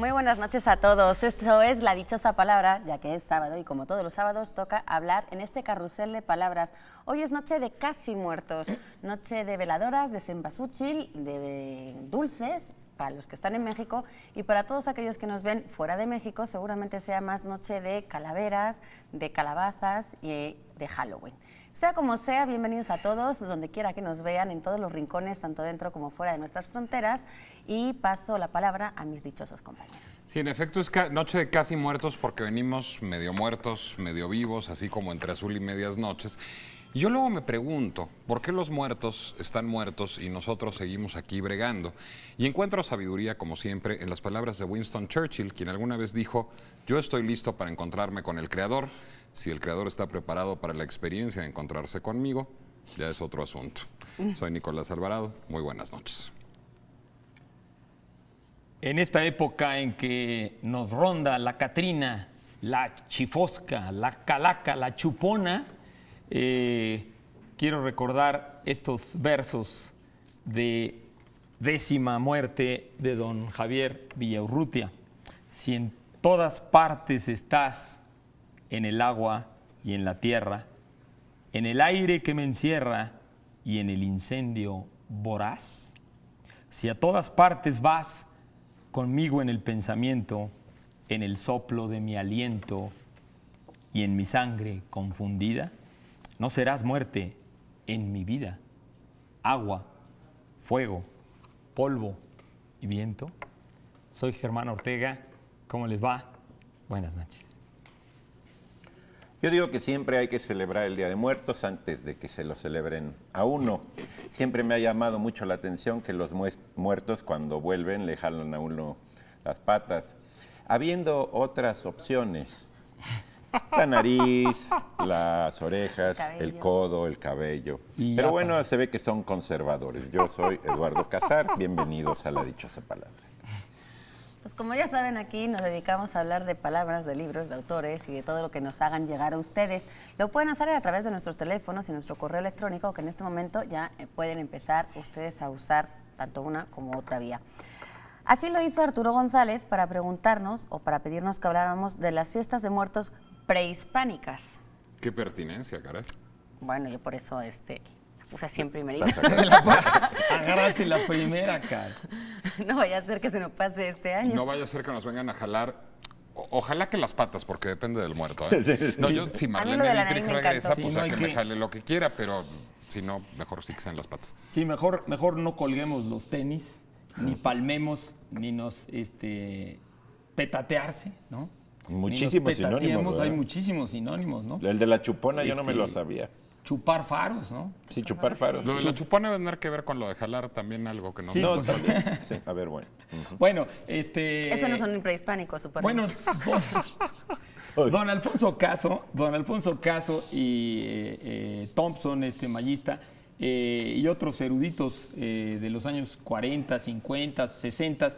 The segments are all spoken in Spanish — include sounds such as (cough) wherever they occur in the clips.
Muy buenas noches a todos. Esto es La Dichosa Palabra, ya que es sábado y como todos los sábados toca hablar en este carrusel de palabras. Hoy es noche de casi muertos, (clears throat) noche de veladoras, de sembasúchil, de dulces, para los que están en México y para todos aquellos que nos ven fuera de México seguramente sea más noche de calaveras, de calabazas y de Halloween. Sea como sea, bienvenidos a todos, donde quiera que nos vean, en todos los rincones, tanto dentro como fuera de nuestras fronteras y paso la palabra a mis dichosos compañeros. Sí, en efecto es noche de casi muertos porque venimos medio muertos, medio vivos, así como entre azul y medias noches. Y yo luego me pregunto, ¿por qué los muertos están muertos y nosotros seguimos aquí bregando? Y encuentro sabiduría, como siempre, en las palabras de Winston Churchill, quien alguna vez dijo, yo estoy listo para encontrarme con el Creador. Si el Creador está preparado para la experiencia de encontrarse conmigo, ya es otro asunto. Mm. Soy Nicolás Alvarado, muy buenas noches. En esta época en que nos ronda la Catrina, la Chifosca, la Calaca, la Chupona, eh, quiero recordar estos versos de décima muerte de don Javier Villaurrutia. Si en todas partes estás, en el agua y en la tierra, en el aire que me encierra y en el incendio voraz, si a todas partes vas, conmigo en el pensamiento, en el soplo de mi aliento y en mi sangre confundida, no serás muerte en mi vida, agua, fuego, polvo y viento. Soy Germán Ortega, ¿cómo les va? Buenas noches. Yo digo que siempre hay que celebrar el Día de Muertos antes de que se lo celebren a uno. Siempre me ha llamado mucho la atención que los muertos cuando vuelven le jalan a uno las patas, habiendo otras opciones. La nariz, las orejas, el, codo, el cabello. Pero bueno, se ve que son conservadores. Yo soy Eduardo Casar, bienvenidos a la dichosa palabra. Pues como ya saben, aquí nos dedicamos a hablar de palabras, de libros, de autores y de todo lo que nos hagan llegar a ustedes. Lo pueden hacer a través de nuestros teléfonos y nuestro correo electrónico, que en este momento ya eh, pueden empezar ustedes a usar tanto una como otra vía. Así lo hizo Arturo González para preguntarnos o para pedirnos que habláramos de las fiestas de muertos prehispánicas. Qué pertinencia, caray. Bueno, yo por eso este, sea, siempre en primerita. (laughs) Agárrate la primera, cara. No vaya a ser que se nos pase este año. No vaya a ser que nos vengan a jalar. ojalá que las patas, porque depende del muerto. ¿eh? (laughs) no, yo si Marlene Dietrich regresa, pues a que, me jale lo que quiera, pero si no, mejor sí que sean las patas. Sí, mejor, mejor no colguemos los tenis, ni palmemos, ni nos este, petatearse, ¿no? Muchísimos sinónimos. Hay muchísimos sinónimos, ¿no? El de la chupona yo no me lo este, sabía chupar faros, ¿no? Sí, chupar faros. Lo de va a tener que ver con lo de jalar también algo que no... Sí, no, pues, a ver, bueno. Bueno, este... Esos no son prehispánicos, supongo. Bueno, don, Alfonso Caso, don Alfonso Caso y eh, eh, Thompson, este mallista, eh, y otros eruditos de los años 40, 50, 60,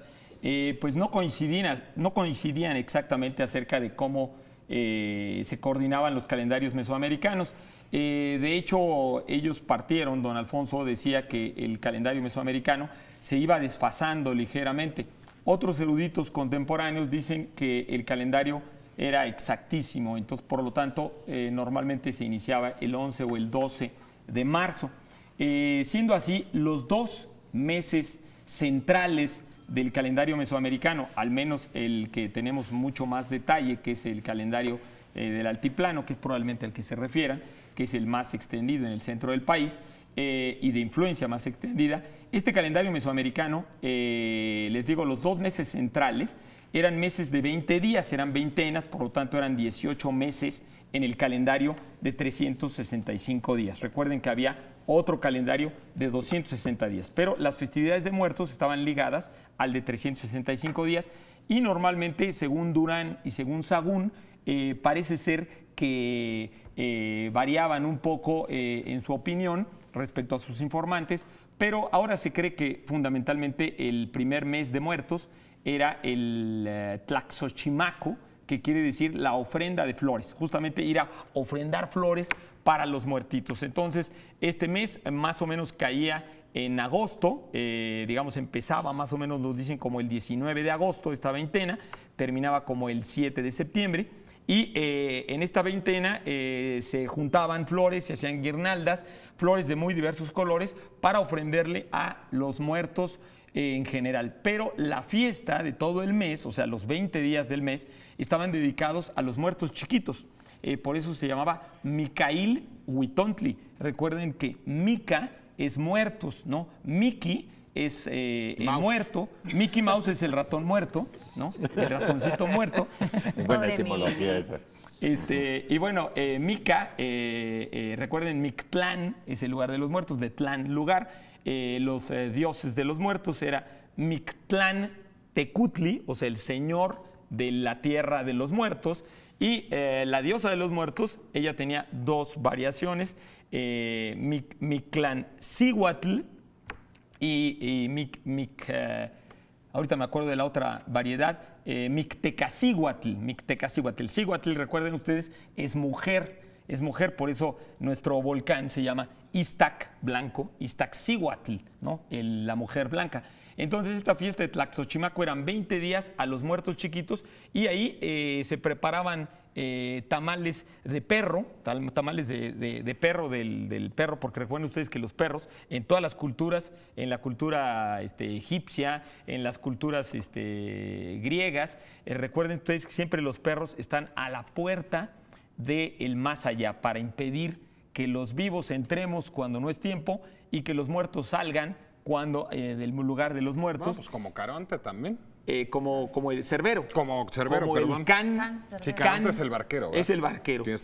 pues no coincidían, no coincidían exactamente acerca de cómo se coordinaban los calendarios mesoamericanos. Eh, de hecho, ellos partieron, don Alfonso decía que el calendario mesoamericano se iba desfasando ligeramente. Otros eruditos contemporáneos dicen que el calendario era exactísimo, entonces por lo tanto eh, normalmente se iniciaba el 11 o el 12 de marzo. Eh, siendo así, los dos meses centrales del calendario mesoamericano, al menos el que tenemos mucho más detalle, que es el calendario del altiplano, que es probablemente al que se refieran, que es el más extendido en el centro del país eh, y de influencia más extendida. Este calendario mesoamericano, eh, les digo, los dos meses centrales eran meses de 20 días, eran veintenas, por lo tanto eran 18 meses en el calendario de 365 días. Recuerden que había otro calendario de 260 días, pero las festividades de muertos estaban ligadas al de 365 días y normalmente, según Durán y según Sagún, eh, parece ser que eh, variaban un poco eh, en su opinión respecto a sus informantes, pero ahora se cree que fundamentalmente el primer mes de muertos era el eh, Tlaxochimaco, que quiere decir la ofrenda de flores, justamente ir a ofrendar flores para los muertitos. Entonces, este mes más o menos caía en agosto, digamos, empezaba más o menos, nos dicen, como el 19 de agosto, esta veintena, terminaba como el 7 de septiembre. Y eh, en esta veintena eh, se juntaban flores, se hacían guirnaldas, flores de muy diversos colores para ofrenderle a los muertos eh, en general. Pero la fiesta de todo el mes, o sea, los 20 días del mes, estaban dedicados a los muertos chiquitos. por eso se llamaba Mikail Huitontli. Recuerden que Mica es muertos, ¿no? Miki es eh, el muerto, Mickey Mouse es el ratón muerto, ¿no? El ratoncito muerto. (laughs) Buena etimología esa. Este, y bueno, eh, Mika, Mica, eh, recuerden, Mictlán es el lugar de los muertos, de Tlán lugar. los dioses de los muertos era Mictlán Tecutli, o sea, el señor de la tierra de los muertos. Y la diosa de los muertos, ella tenía dos variaciones, Mictlán Cihuatl y, mic, eh, ahorita me acuerdo de la otra variedad, eh, Mictecacíhuatl. recuerden ustedes, es mujer, es mujer, por eso nuestro volcán se llama Iztac Blanco, Iztac ¿no? la mujer blanca. Entonces esta fiesta de Tlaxochimaco eran 20 días a los muertos chiquitos y ahí eh, se preparaban eh, tamales de perro, tamales de, perro del, perro, porque recuerden ustedes que los perros en todas las culturas, en la cultura este, egipcia, en las culturas este, griegas, eh, recuerden ustedes que siempre los perros están a la puerta del más allá para impedir que los vivos entremos cuando no es tiempo y que los muertos salgan cuando eh, del lugar de los muertos. Pues como Caronte también. Eh, como, el Cerbero. Como Cerbero, como perdón. El can, can, es el barquero. Es el barquero. Tienes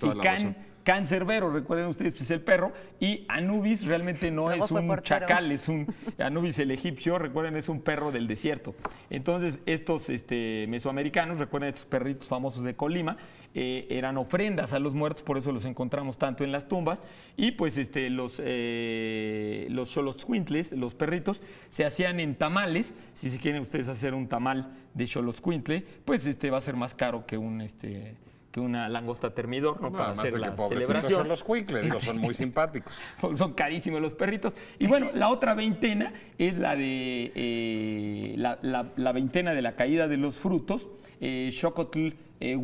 can, Cerbero, recuerden ustedes, es pues, el perro. Y Anubis realmente no es un chacal, es un Anubis el egipcio, recuerden, es un perro del desierto. Entonces, estos este, mesoamericanos, recuerden estos perritos famosos de Colima, eh, eran ofrendas a los muertos, por eso los encontramos tanto en las tumbas. Y pues este, los, eh, los los perritos, se hacían en tamales. Si se quieren ustedes hacer un tamal de xoloscuintle, pues este, va a ser más caro que un... Este, que una langosta termidor, ¿no? para hacer la celebración. son los son muy simpáticos. (laughs) son carísimos los perritos. Y bueno, la otra veintena es la de eh, la, veintena de la caída de los frutos, eh, Xocotl eh,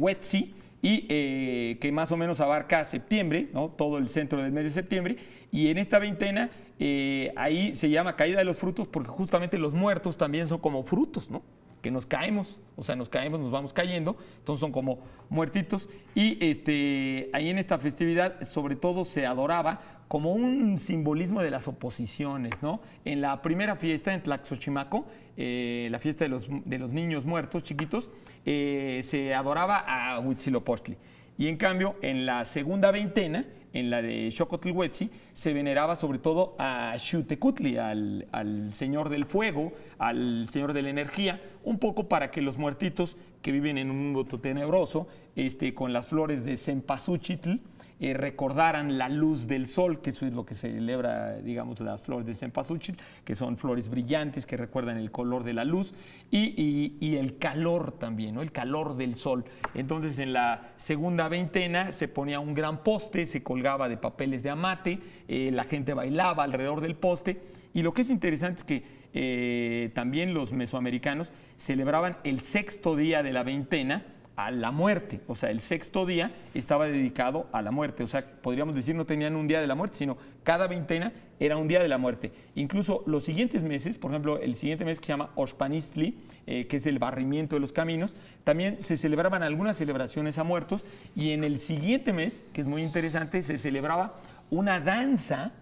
y eh, que más o menos abarca septiembre, ¿no? todo el centro del mes de septiembre, y en esta veintena eh, ahí se llama caída de los frutos porque justamente los muertos también son como frutos, ¿no? que nos caemos, o sea, nos caemos, nos vamos cayendo, entonces son como muertitos, y este, ahí en esta festividad sobre todo se adoraba como un simbolismo de las oposiciones, ¿no? En la primera fiesta en Tlaxochimaco, eh, la fiesta de los, de los niños muertos chiquitos, eh, se adoraba a Huitzilopochtli. Y en cambio, en la segunda veintena, en la de Xocotlhuetzi, se veneraba sobre todo a Xutecutli, al, al, señor del fuego, al señor de la energía, un poco para que los muertitos que viven en un mundo tenebroso, este, con las flores de Cempasúchitl, eh, recordaran la luz del sol, que eso es lo que celebra, digamos, las flores de cempasúchil, que son flores brillantes que recuerdan el color de la luz y, el calor también, El calor del sol. Entonces, en la segunda veintena se ponía un gran poste, se colgaba de papeles de amate, eh, la gente bailaba alrededor del poste y lo que es interesante es que eh, también los mesoamericanos celebraban el sexto día de la veintena, a la muerte. O sea, el sexto día estaba dedicado a la muerte. O sea, podríamos decir no tenían un día de la muerte, sino cada veintena era un día de la muerte. Incluso los siguientes meses, por ejemplo, el siguiente mes que se llama Oshpanistli, eh, que es el barrimiento de los caminos, también se celebraban algunas celebraciones a muertos y en el siguiente mes, que es muy interesante, se celebraba una danza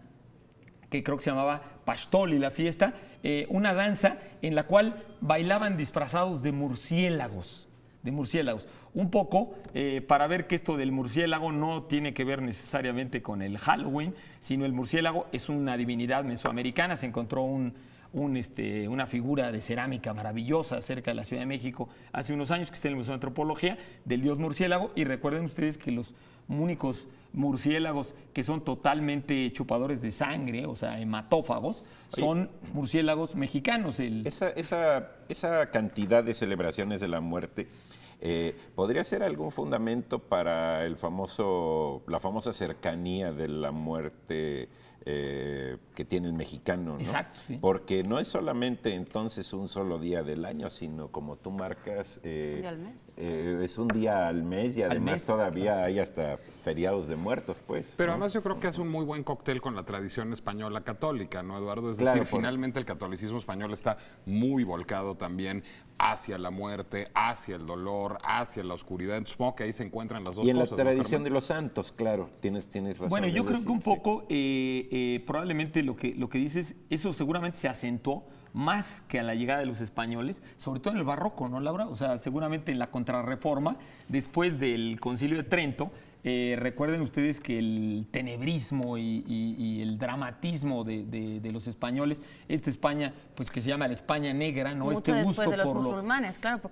que creo que se llamaba Pastoli la fiesta, eh, una danza en la cual bailaban disfrazados de murciélagos de murciélagos. Un poco eh, para ver que esto del murciélago no tiene que ver necesariamente con el Halloween, sino el murciélago es una divinidad mesoamericana. Se encontró un, un, este, una figura de cerámica maravillosa cerca de la Ciudad de México hace unos años que está en el Museo de Antropología del dios murciélago. Y recuerden ustedes que los únicos murciélagos que son totalmente chupadores de sangre, o sea, hematófagos, son murciélagos mexicanos. Esa, esa, esa cantidad de celebraciones de la muerte eh, ¿Podría ser algún fundamento para el famoso, la famosa cercanía de la muerte eh, que tiene el mexicano, ¿no? Exacto, Porque no es solamente entonces un solo día del año, sino como tú marcas, eh, al mes? Eh, es un día al mes y además todavía hay hasta feriados de muertos, pues. Pero además yo creo que hace un muy buen cóctel con la tradición española católica, ¿no, Eduardo? Es decir, finalmente el catolicismo español está muy volcado también hacia la muerte, hacia el dolor, hacia la oscuridad. Entonces, supongo que ahí se encuentran las dos cosas. Y en la tradición de los santos, claro, tienes, tienes razón. Bueno, yo creo que un poco... Eh, eh, probablemente lo que, lo que dices, eso seguramente se acentuó más que a la llegada de los españoles, sobre todo en el barroco, ¿no, Laura? O sea, seguramente en la contrarreforma, después del concilio de Trento, eh, recuerden ustedes que el tenebrismo y, el dramatismo de, los españoles, esta España, pues que se llama la España negra, ¿no? este gusto de los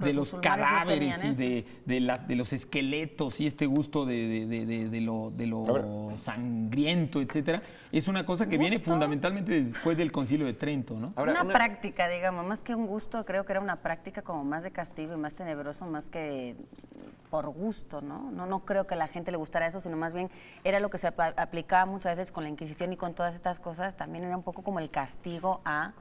de los, cadáveres y de, los esqueletos y este gusto de, lo, sangriento, etcétera, es una cosa que viene fundamentalmente después del Concilio de Trento, ¿no? una, práctica, digamos, más que un gusto, creo que era una práctica como más de castigo y más tenebroso, más que por gusto, ¿no? No, creo que la gente le gustara eso, sino más bien era lo que se aplicaba muchas veces con la Inquisición y con todas estas cosas, también era un poco como el castigo a...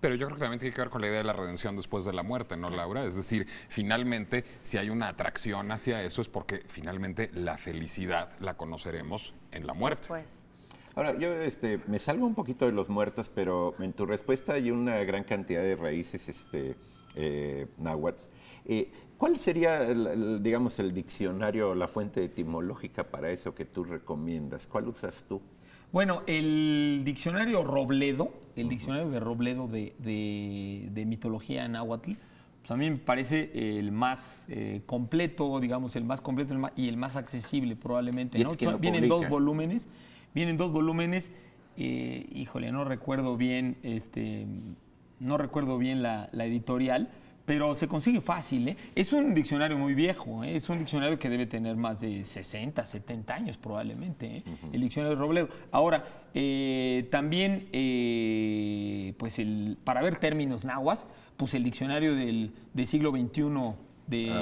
Pero yo creo que también tiene que ver con la idea de la redención después de la muerte, ¿no, Laura? Es decir, finalmente, si hay una atracción hacia eso, es porque finalmente la felicidad la conoceremos en la muerte. Ahora, yo este, me salvo un poquito de los muertos, pero en tu respuesta hay una gran cantidad de raíces este, eh, náhuatl. Eh, ¿Cuál sería, el, digamos, el diccionario, la fuente etimológica para eso que tú recomiendas? ¿Cuál usas tú? Bueno, el diccionario Robledo, el diccionario de Robledo de, de, mitología náhuatl, pues a mí me parece el más eh, completo, digamos, el más completo y el más accesible probablemente. ¿no? vienen dos volúmenes, vienen dos volúmenes, eh, híjole, no recuerdo bien, este, no recuerdo bien la editorial, pero se consigue fácil. ¿eh? Es un diccionario muy viejo, ¿eh? es un diccionario que debe tener más de 60, 70 años probablemente, ¿eh? el diccionario de Robledo. Ahora, eh, también, pues el, para ver términos nahuas, pues el diccionario del, del siglo XXI de, ah,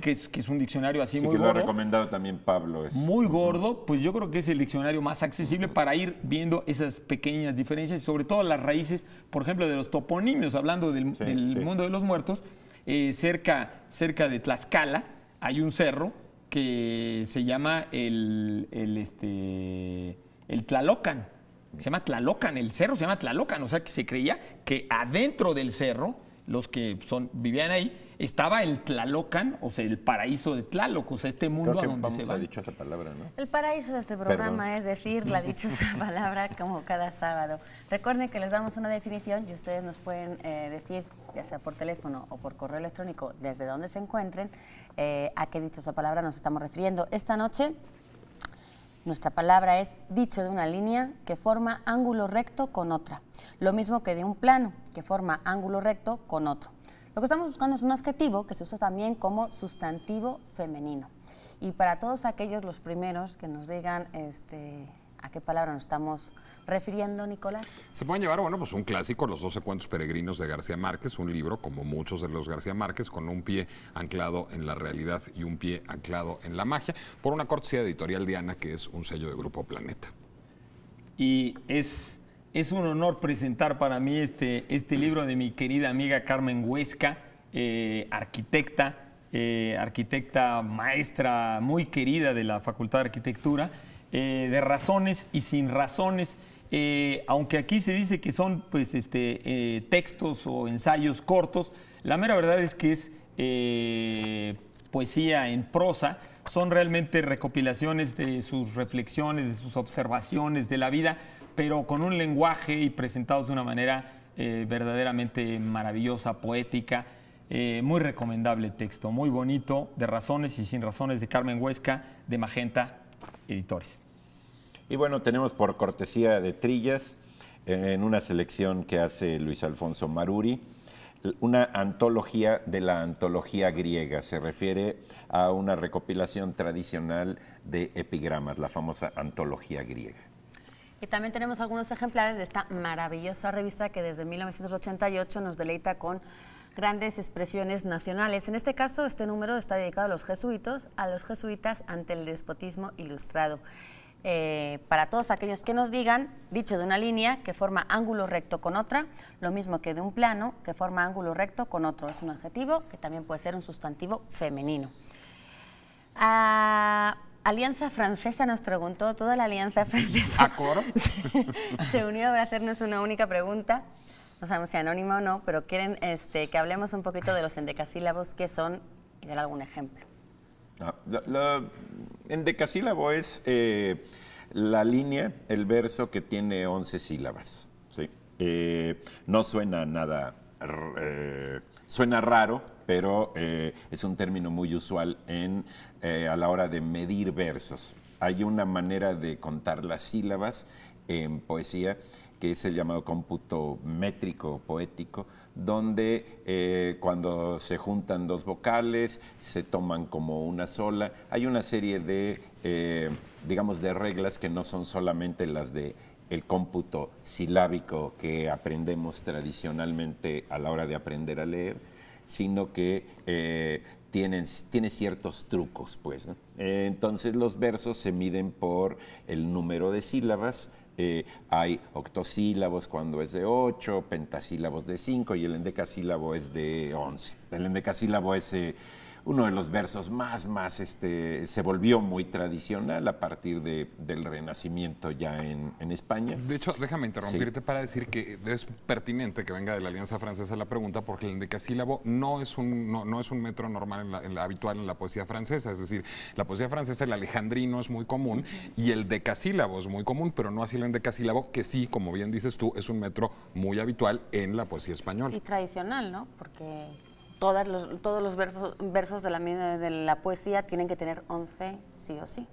que es que, es, un diccionario así muy que gordo. Lo ha recomendado también Pablo. Muy gordo, pues yo creo que es el diccionario más accesible para ir viendo esas pequeñas diferencias, sobre todo las raíces, por ejemplo, de los toponimios, hablando del, mundo de los muertos, eh, cerca, cerca de Tlaxcala hay un cerro que se llama el, este, el Tlalocan. Se llama Tlalocan, el cerro se llama Tlalocan, o sea que se creía que adentro del cerro los que son, vivían ahí, estaba el Tlalocan, o sea, el paraíso de Tlaloc, o sea, este mundo a donde se va. palabra, El paraíso de este programa es decir la dichosa (laughs) palabra como cada sábado. Recuerden que les damos una definición y ustedes nos pueden eh, decir, ya sea por teléfono o por correo electrónico, desde donde se encuentren, eh, a qué dichosa palabra nos estamos refiriendo. Esta noche nuestra palabra es dicho de una línea que forma ángulo recto con otra, lo mismo que de un plano que forma ángulo recto con otro. Lo que estamos buscando es un adjetivo que se usa también como sustantivo femenino. Y para todos aquellos los primeros que nos digan, este, ¿A qué palabra nos estamos refiriendo, Nicolás? Se pueden llevar, bueno, pues un clásico, Los 12 cuentos peregrinos de García Márquez, un libro como muchos de los García Márquez, con un pie anclado en la realidad y un pie anclado en la magia, por una cortesía editorial Diana, que es un sello de Grupo Planeta. Y es, es un honor presentar para mí este, este libro de mi querida amiga Carmen Huesca, eh, arquitecta, eh, arquitecta maestra muy querida de la Facultad de Arquitectura eh, de razones y sin razones. Eh, aunque aquí se dice que son pues, este, eh, textos o ensayos cortos, la mera verdad es que es poesía en prosa, son realmente recopilaciones de sus reflexiones, de sus observaciones de la vida, pero con un lenguaje y presentados de una manera verdaderamente maravillosa, poética. muy recomendable texto, muy bonito, de Razones y Sin Razones de Carmen Huesca, de Magenta Editores. Y bueno, tenemos por cortesía de Trillas, eh, en una selección que hace Luis Alfonso Maruri, una antología de la antología griega. Se refiere a una recopilación tradicional de epigramas, la famosa antología griega. Y también tenemos algunos ejemplares de esta maravillosa revista que desde 1988 nos deleita con grandes expresiones nacionales. En este caso, este número está dedicado a los jesuitos, a los jesuitas ante el despotismo ilustrado. Eh, para todos aquellos que nos digan, dicho de una línea que forma ángulo recto con otra, lo mismo que de un plano que forma ángulo recto con otro. Es un adjetivo que también puede ser un sustantivo femenino. Ah, Alianza Francesa nos preguntó, toda la Alianza (laughs) Francesa (laughs) Se, unió a hacernos una única pregunta. No sabemos si anónima o no, pero quieren este, que hablemos un poquito de los endecasílabos, que son y dar algún ejemplo. Ah, la, en decasílabo es eh, la línea, el verso que tiene 11 sílabas. Eh, no suena nada, eh, suena raro, pero es un término muy usual en, a la hora de medir versos. Hay una manera de contar las sílabas en poesía que es el llamado cómputo métrico poético, donde eh, cuando se juntan dos vocales se toman como una sola. Hay una serie de, eh, digamos, de reglas que no son solamente las de el cómputo silábico que aprendemos tradicionalmente a la hora de aprender a leer, sino que eh, tiene ciertos trucos, pues. entonces los versos se miden por el número de sílabas, eh, hay octosílabos cuando es de 8, pentasílabos de 5 y el endecasílabo es de 11. El endecasílabo es... Eh, uno de los versos más, más, este, se volvió muy tradicional a partir de, del Renacimiento ya en, España. De hecho, déjame interrumpirte para decir que es pertinente que venga de la Alianza Francesa la pregunta, porque el endecasílabo no es un, no, es un metro normal en la, habitual en la poesía francesa, es decir, la poesía francesa, el alejandrino es muy común y el decasílabo es muy común, pero no así el endecasílabo, que sí, como bien dices tú, es un metro muy habitual en la poesía española. Y tradicional, ¿no? Porque todos los versos, de, la, de la poesía tienen que tener 11 sí o sí.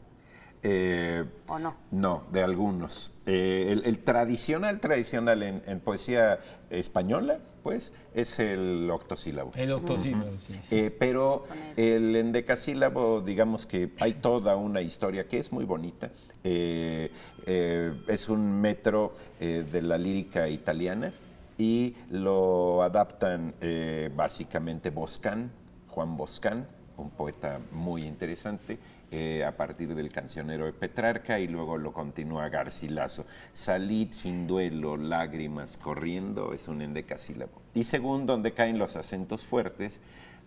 Eh, ¿O no? No, de algunos. Eh, el, tradicional, tradicional en, poesía española, pues, es el octosílabo. El octosílabo, sí. Eh, pero el endecasílabo, digamos que hay toda una historia que es muy bonita. es un metro de la lírica italiana y lo adaptan eh, básicamente Boscán, Juan Boscán, un poeta muy interesante, eh, a partir del cancionero de Petrarca y luego lo continúa Garcilaso. Salid sin duelo, lágrimas corriendo, es un endecasílabo. Y según donde caen los acentos fuertes,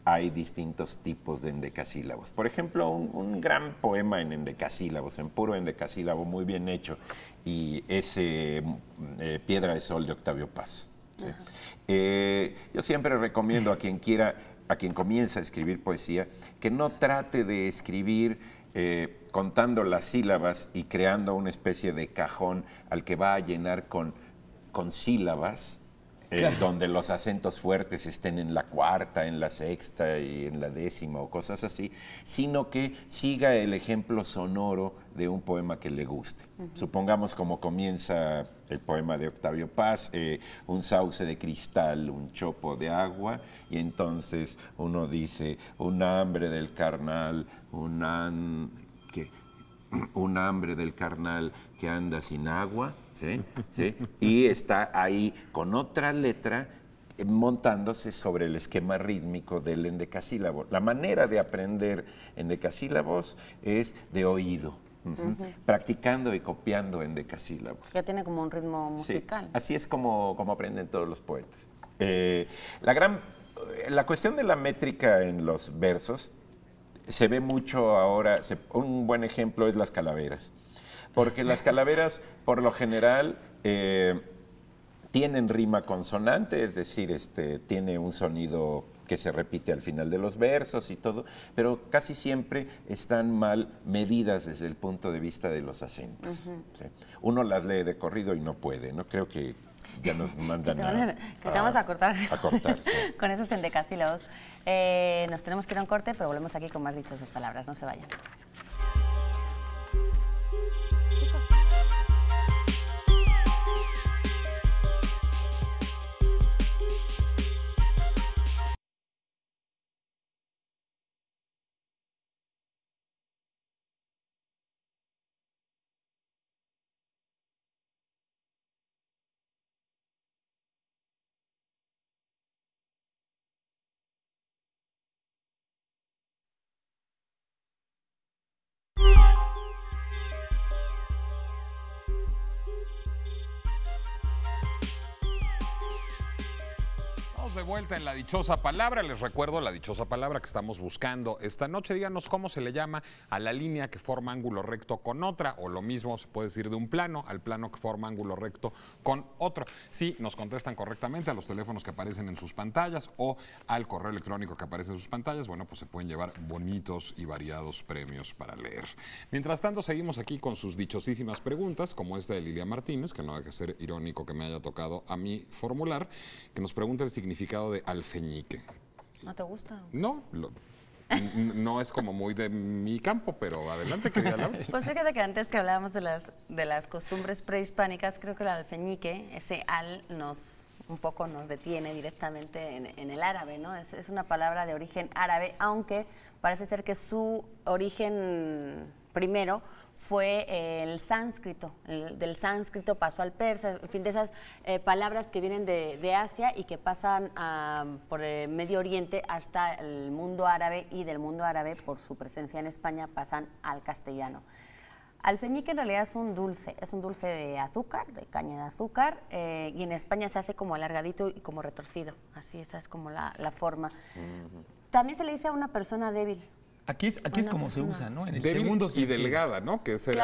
hay distintos tipos de endecasílabos. Por ejemplo, un, gran poema en endecasílabos, en puro endecasílabo, muy bien hecho, y ese eh, Piedra de Sol de Octavio Paz. Eh, yo siempre recomiendo a quien quiera, a quien comienza a escribir poesía, que no trate de escribir eh, contando las sílabas y creando una especie de cajón al que va a llenar con sílabas eh, donde los acentos fuertes estén en la cuarta, en la sexta y en la décima o cosas así, sino que siga el ejemplo sonoro de un poema que le guste. Supongamos como comienza el poema de Octavio Paz, eh, un sauce de cristal, un chopo de agua, y entonces uno dice, un hambre del carnal, un (clears throat) hambre del carnal que anda sin agua, y está ahí con otra letra montándose sobre el esquema rítmico del endecasílabo. La manera de aprender endecasílabos es de oído. practicando y copiando endecasílabos. Ya tiene como un ritmo musical. así es como, aprenden todos los poetas. Eh, la, gran, la cuestión de la métrica en los versos se ve mucho ahora, un buen ejemplo es las calaveras. Porque las calaveras, por lo general, eh, tienen rima consonante, es decir, este, tiene un sonido que se repite al final de los versos y todo, pero casi siempre están mal medidas desde el punto de vista de los acentos. Uno las lee de corrido y no puede, ¿no? Creo que ya nos mandan (laughs) a, que vamos a, cortar, a cortar (laughs) con esos endecasílabos. Eh, nos tenemos que ir a un corte, pero volvemos aquí con más dichos de palabras, no se vayan. de vuelta en la dichosa palabra. Les recuerdo la dichosa palabra que estamos buscando esta noche. Díganos cómo se le llama a la línea que forma ángulo recto con otra, o lo mismo se puede decir de un plano al plano que forma ángulo recto con otro. Si nos contestan correctamente a los teléfonos que aparecen en sus pantallas o al correo electrónico que aparece en sus pantallas, bueno, pues se pueden llevar bonitos y variados premios para leer. Mientras tanto, seguimos aquí con sus dichosísimas preguntas, como esta de Lilia Martínez, que no deja de ser irónico que me haya tocado a mí formular, que nos pregunta el significado de alfeñique. ¿No te gusta? No, no es como muy de mi campo, pero adelante, querida Laura. (laughs) Pues fíjate que antes que hablábamos de las, de las costumbres prehispánicas, creo que el alfeñique, ese al nos un poco nos detiene directamente en, el árabe, ¿no? Es, es, una palabra de origen árabe, aunque parece ser que su origen primero fue el sánscrito, del sánscrito pasó al persa, en fin, de esas eh, palabras que vienen de, Asia y que pasan por el Medio Oriente hasta el mundo árabe y del mundo árabe, por su presencia en España, pasan al castellano. Alfeñique en realidad es un dulce, es un dulce de azúcar, de caña de azúcar, eh, y en España se hace como alargadito y como retorcido, así esa es como la, la forma. También se le dice a una persona débil, Aquí es, aquí es como pues se usa, ¿no? En el y delgada, ¿no? Que es, el...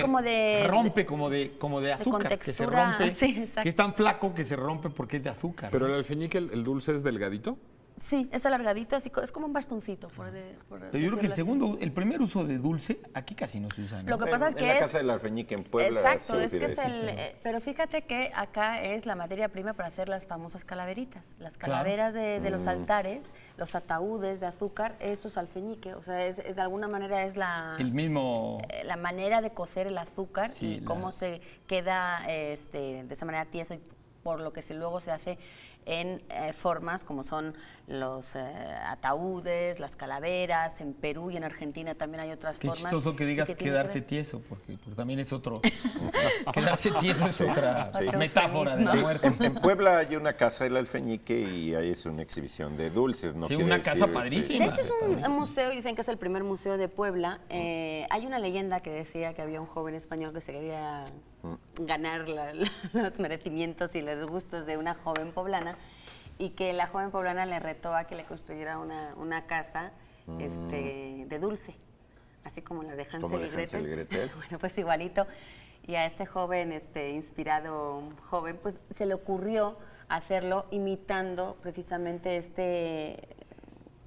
como de rompe como de como de azúcar, que se rompe, (laughs) que es tan flaco que se rompe porque es de azúcar. Pero el alfeñique, el dulce es delgadito. Sí, es alargadito, así, es como un bastoncito. Pero yo creo que el segundo, el primer uso de dulce, aquí casi no se usa. Lo que pasa es que en la casa del alfeñique en Puebla. Exacto, es que es el... Eh, pero fíjate que acá es la materia prima para hacer las famosas calaveritas. Las calaveras de, los mm. altares, los ataúdes de azúcar, esos es alfeñique. O sea, es, de alguna manera es la... El mismo... Eh, la manera de cocer el azúcar y cómo se queda este, de esa manera tieso y por lo que se, luego se hace en eh, formas como son los eh, ataúdes, las calaveras, en Perú y en Argentina también hay otras formas. Qué chistoso que digas quedarse tieso, porque, también es otro. (laughs) (laughs) quedarse tieso es otra metáfora de la muerte. En, Puebla hay una casa, el Alfeñique, y ahí es una exhibición de dulces. No sí, una casa padrísima. De hecho, es un, museo, dicen que es el primer museo de Puebla. Eh, hay una leyenda que decía que había un joven español que se quería ganar (laughs) los merecimientos y los gustos de una joven poblana y que la joven poblana le retó a que le construyera una, casa mm. este, de dulce, así como las de Hansel, y (laughs) bueno, pues igualito. Y a este joven, este inspirado joven, pues se le ocurrió hacerlo imitando precisamente este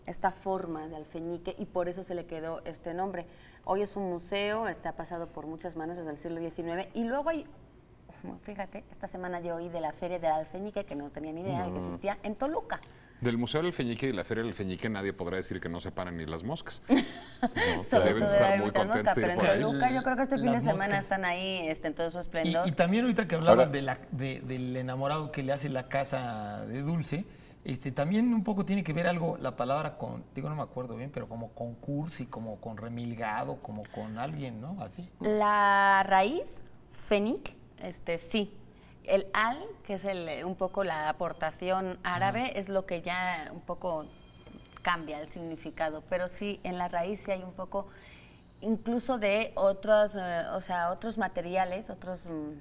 esta forma de alfeñique y por eso se le quedó este nombre. Hoy es un museo, está pasado por muchas manos desde el siglo XIX y luego hay, fíjate, esta semana yo oí de la Feria del Alfeñique, que no tenía ni idea que existía, en Toluca. Del Museo del Alfeñique y la Feria del Alfeñique nadie podrá decir que no se paran ni las moscas. (laughs) deben estar muy contentos pero en Toluca, yo creo que este fin de semana están ahí este, en todo su esplendor. Y, también ahorita que hablaban de del enamorado que le hace la casa de Dulce, este, también un poco tiene que ver algo, la palabra con, digo no me acuerdo bien, pero como con cursi, como con remilgado, como con alguien, ¿no? Así. La raíz, fenic, este, sí. El al, que es el, eh, un poco la aportación árabe, es lo que ya un poco cambia el significado, pero sí, en la raíz sí hay un poco, incluso de otros, eh, o sea, otros materiales, otros mm,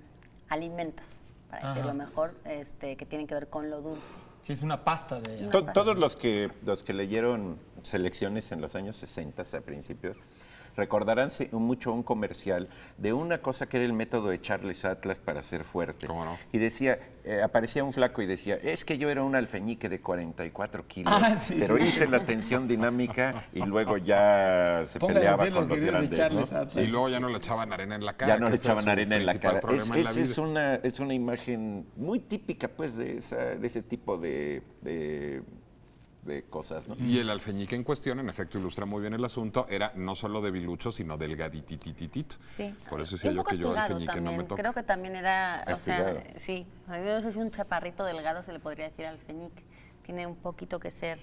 alimentos, para decirlo mejor, este, que tienen que ver con lo dulce. Sí, es una pasta de... todos los que, los que leyeron selecciones en los años 60 a principios Recordarán mucho un comercial de una cosa que era el método de Charles Atlas para ser fuerte. Y decía, eh, aparecía un flaco y decía, es que yo era un alfeñique de 44 kilos, ah, pero hice la tensión dinámica y luego ya se peleaba con los, grandes. Y luego ya no le echaban arena en la cara. Ya no le echaban arena en la cara. Es, es, una, es una imagen muy típica pues de, ese tipo de de cosas. Y el alfeñique en cuestión, en efecto, ilustra muy bien el asunto, era no solo de debilucho, sino delgadititititito. Por eso Creo que también era, o sea, sí, un chaparrito delgado se le podría decir alfeñique. Tiene un poquito que ser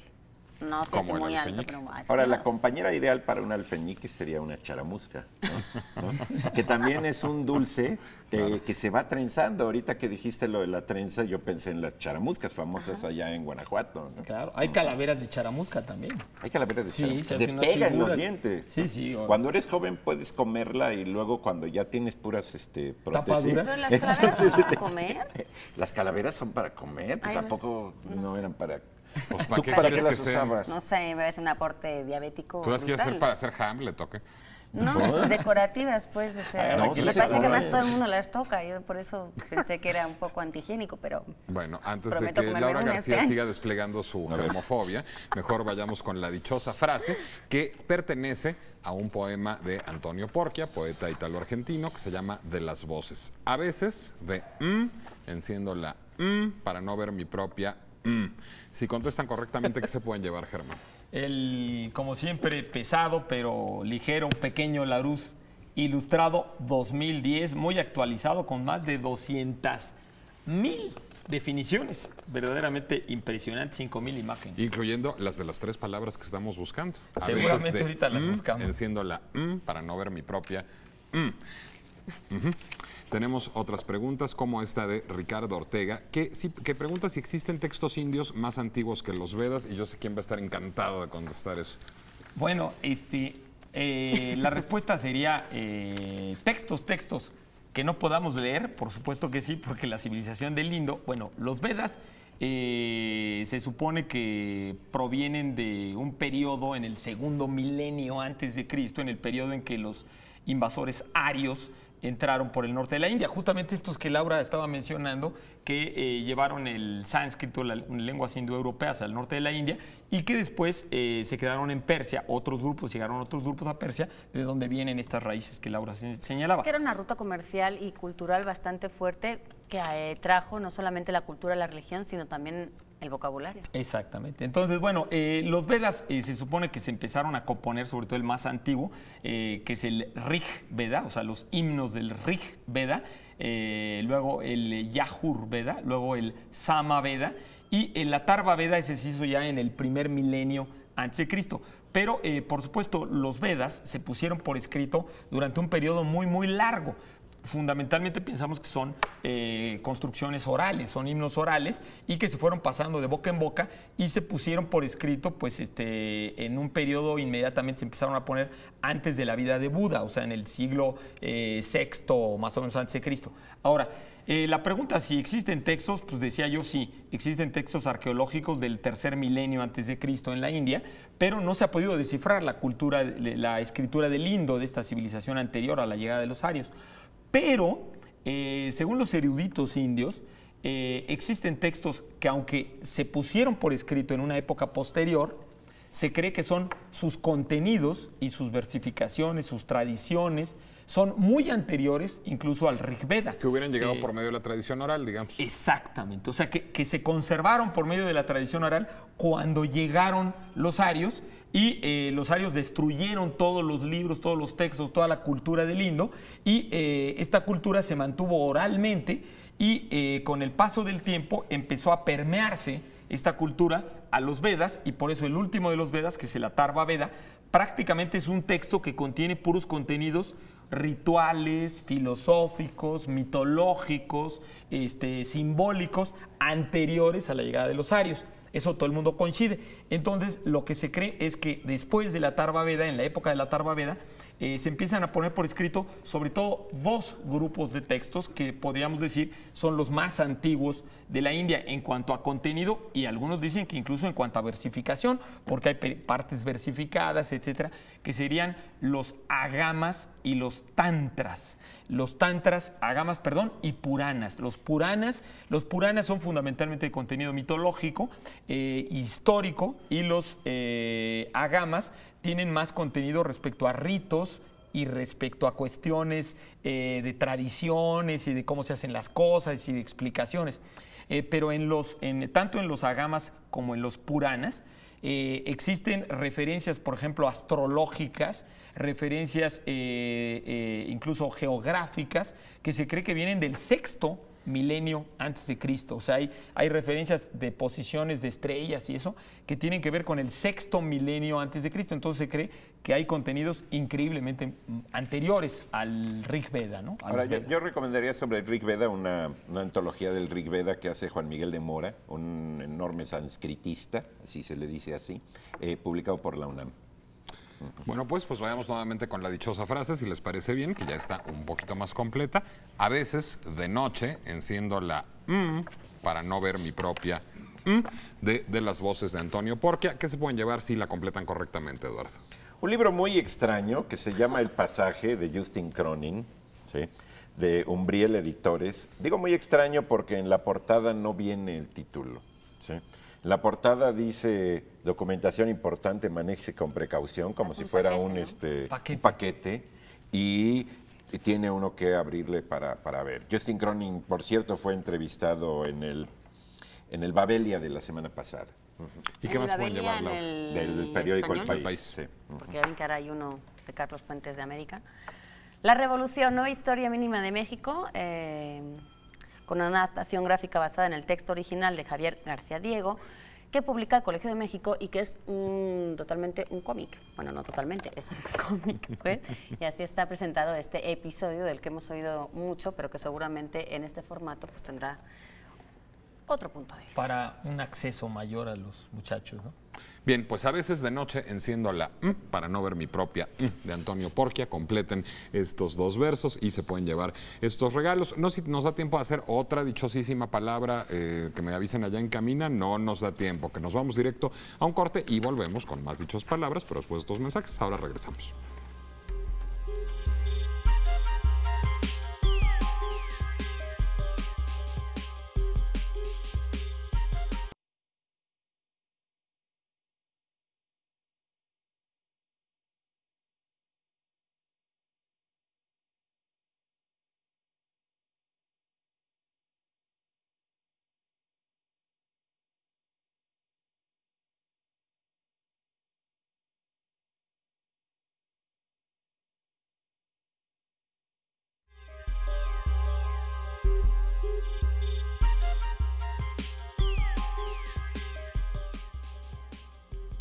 no sé muy alto, pero Ahora, la compañera ideal para un alfeñique sería una charamusca, (laughs) que también es un dulce que, se va trenzando. Ahorita que dijiste lo de la trenza, yo pensé en las charamuscas famosas allá en Guanajuato. Claro, hay calaveras de charamusca también. Hay calaveras de charamusca. Se, pega en los dientes. Sí, sí. Cuando eres joven puedes comerla y luego cuando ya tienes puras este, prótesis. ¿Pero las (laughs) calaveras son para este, comer? Las calaveras son para comer, pues Ay, poco no, eran para pues, ¿para, qué para que usabas? No sé, me parece un aporte diabético. ¿Tú las quieres hacer para hacer ham? ¿Le toque? No, decorativas, pues. Ah, me pues, parece que pues, más todo el mundo las toca. Yo por eso pensé que era un poco antihigiénico, pero. Bueno, antes de que Laura García este siga desplegando su homofobia, mejor vayamos con la dichosa frase que pertenece a un poema de Antonio Porquia, poeta italo-argentino, que se llama De las voces. A veces de mm, enciendo la mm, para no ver mi propia Mm. Si contestan correctamente, ¿qué se pueden llevar, Germán? El, como siempre, pesado, pero ligero, un pequeño Laruz Ilustrado 2010, muy actualizado con más de 200 mil definiciones verdaderamente impresionante, 5.000 imágenes. Incluyendo las de las tres palabras que estamos buscando. Seguramente ahorita las buscamos. Enciendo la para no ver mi propia mm. Tenemos otras preguntas, como esta de Ricardo Ortega, que, pregunta si existen textos indios más antiguos que los Vedas, y yo sé quién va a estar encantado de contestar eso. Bueno, este, eh, la respuesta sería eh, textos, textos que no podamos leer, por supuesto que sí, porque la civilización del Indo, bueno, los Vedas eh, se supone que provienen de un periodo en el segundo milenio antes de Cristo, en el periodo en que los invasores arios entraron por el norte de la India. Justamente estos que Laura estaba mencionando, que eh, llevaron el sánscrito, las lenguas indoeuropeas al norte de la India, y que después eh, se quedaron en Persia, otros grupos, llegaron otros grupos a Persia, de donde vienen estas raíces que Laura señalaba. Es que era una ruta comercial y cultural bastante fuerte que eh, trajo no solamente la cultura, la religión, sino también el vocabulario. Exactamente. Entonces, bueno, eh, los Vedas eh, se supone que se empezaron a componer, sobre todo el más antiguo, eh, que es el Rig Veda, o sea, los himnos del Rig Veda, luego el Yajur Veda, luego el Sama Veda y el Atarva Veda, ese se hizo ya en el primer milenio antes de Cristo. Pero, por supuesto, los Vedas se pusieron por escrito durante un periodo muy, muy largo fundamentalmente pensamos que son eh, construcciones orales, son himnos orales y que se fueron pasando de boca en boca y se pusieron por escrito, pues este, en un periodo inmediatamente se empezaron a poner antes de la vida de Buda, o sea, en el siglo eh, VI, más o menos antes de Cristo. Ahora, eh, la pregunta, si existen textos, pues decía yo sí, existen textos arqueológicos del tercer milenio antes de Cristo en la India, pero no se ha podido descifrar la cultura, la escritura del Indo de esta civilización anterior a la llegada de los arios. Pero, eh, según los eruditos indios, eh, existen textos que aunque se pusieron por escrito en una época posterior, se cree que son sus contenidos y sus versificaciones, sus tradiciones, son muy anteriores incluso al Rigveda Que hubieran llegado eh, por medio de la tradición oral, digamos. Exactamente, o sea, que se conservaron por medio de la tradición oral cuando llegaron los arios y eh, los arios destruyeron todos los libros, todos los textos, toda la cultura del Indo y eh, esta cultura se mantuvo oralmente y eh, con el paso del tiempo empezó a permearse esta cultura a los Vedas y por eso el último de los Vedas, que es el Atarva Veda, prácticamente es un texto que contiene puros contenidos rituales, filosóficos, mitológicos, este, simbólicos, anteriores a la llegada de los arios. Eso todo el mundo coincide. Entonces, lo que se cree es que después de la Tarbaveda, en la época de la Tarbaveda, eh, se empiezan a poner por escrito sobre todo dos grupos de textos que podríamos decir son los más antiguos de la India en cuanto a contenido y algunos dicen que incluso en cuanto a versificación, porque hay partes versificadas, etcétera, que serían los agamas y los tantras. Los tantras, agamas, perdón, y puranas. Los puranas, los puranas son fundamentalmente de contenido mitológico, eh, histórico, y los eh, agamas tienen más contenido respecto a ritos y respecto a cuestiones eh, de tradiciones y de cómo se hacen las cosas y de explicaciones. Eh, pero en los, tanto en los agamas como en los puranas eh, existen referencias, por ejemplo, astrológicas, referencias incluso geográficas, que se cree que vienen del sexto milenio antes de Cristo. O sea, hay, referencias de posiciones de estrellas y eso que tienen que ver con el sexto milenio antes de Cristo. Entonces se cree que hay contenidos increíblemente anteriores al Rig Veda, ¿no? Ahora, yo, recomendaría sobre el Rig Veda una, antología del Rig Veda que hace Juan Miguel de Mora, un enorme sanscritista, si se le dice así, eh, publicado por la UNAM. Bueno, pues, pues vayamos nuevamente con la dichosa frase, si les parece bien, que ya está un poquito más completa. A veces, de noche, enciendo la mm, para no ver mi propia de, las voces de Antonio Porquia, ¿Qué se pueden llevar si la completan correctamente, Eduardo. Un libro muy extraño que se llama El pasaje de Justin Cronin, ¿sí? de Umbriel Editores. Digo muy extraño porque en la portada no viene el título. ¿sí? La portada dice documentación importante, manéjese con precaución, como si fuera un, este, paquete. y tiene uno que abrirle para, para, ver. Justin Cronin, por cierto, fue entrevistado en el, en el Babelia de la semana pasada. ¿Y qué más pueden llevar? Del periódico País. Porque ven que ahora hay uno de Carlos Fuentes de América. La revolución, no historia mínima de México. Eh, con una adaptación gráfica basada en el texto original de Javier García Diego, que publica el Colegio de México y que es totalmente un cómic. Bueno, no totalmente, es un (laughs) cómic, pues. Y así está presentado este episodio del que hemos oído mucho, pero que seguramente en este formato pues tendrá otro punto de Para un acceso mayor a los muchachos, ¿no? Bien, pues a veces de noche enciendo la para no ver mi propia de Antonio Porquia. Completen estos dos versos y se pueden llevar estos regalos. No si nos da tiempo de hacer otra dichosísima palabra eh, que me avisen allá en Camina. No nos da tiempo, que nos vamos directo a un corte y volvemos con más dichos palabras, pero después de estos mensajes. Ahora regresamos.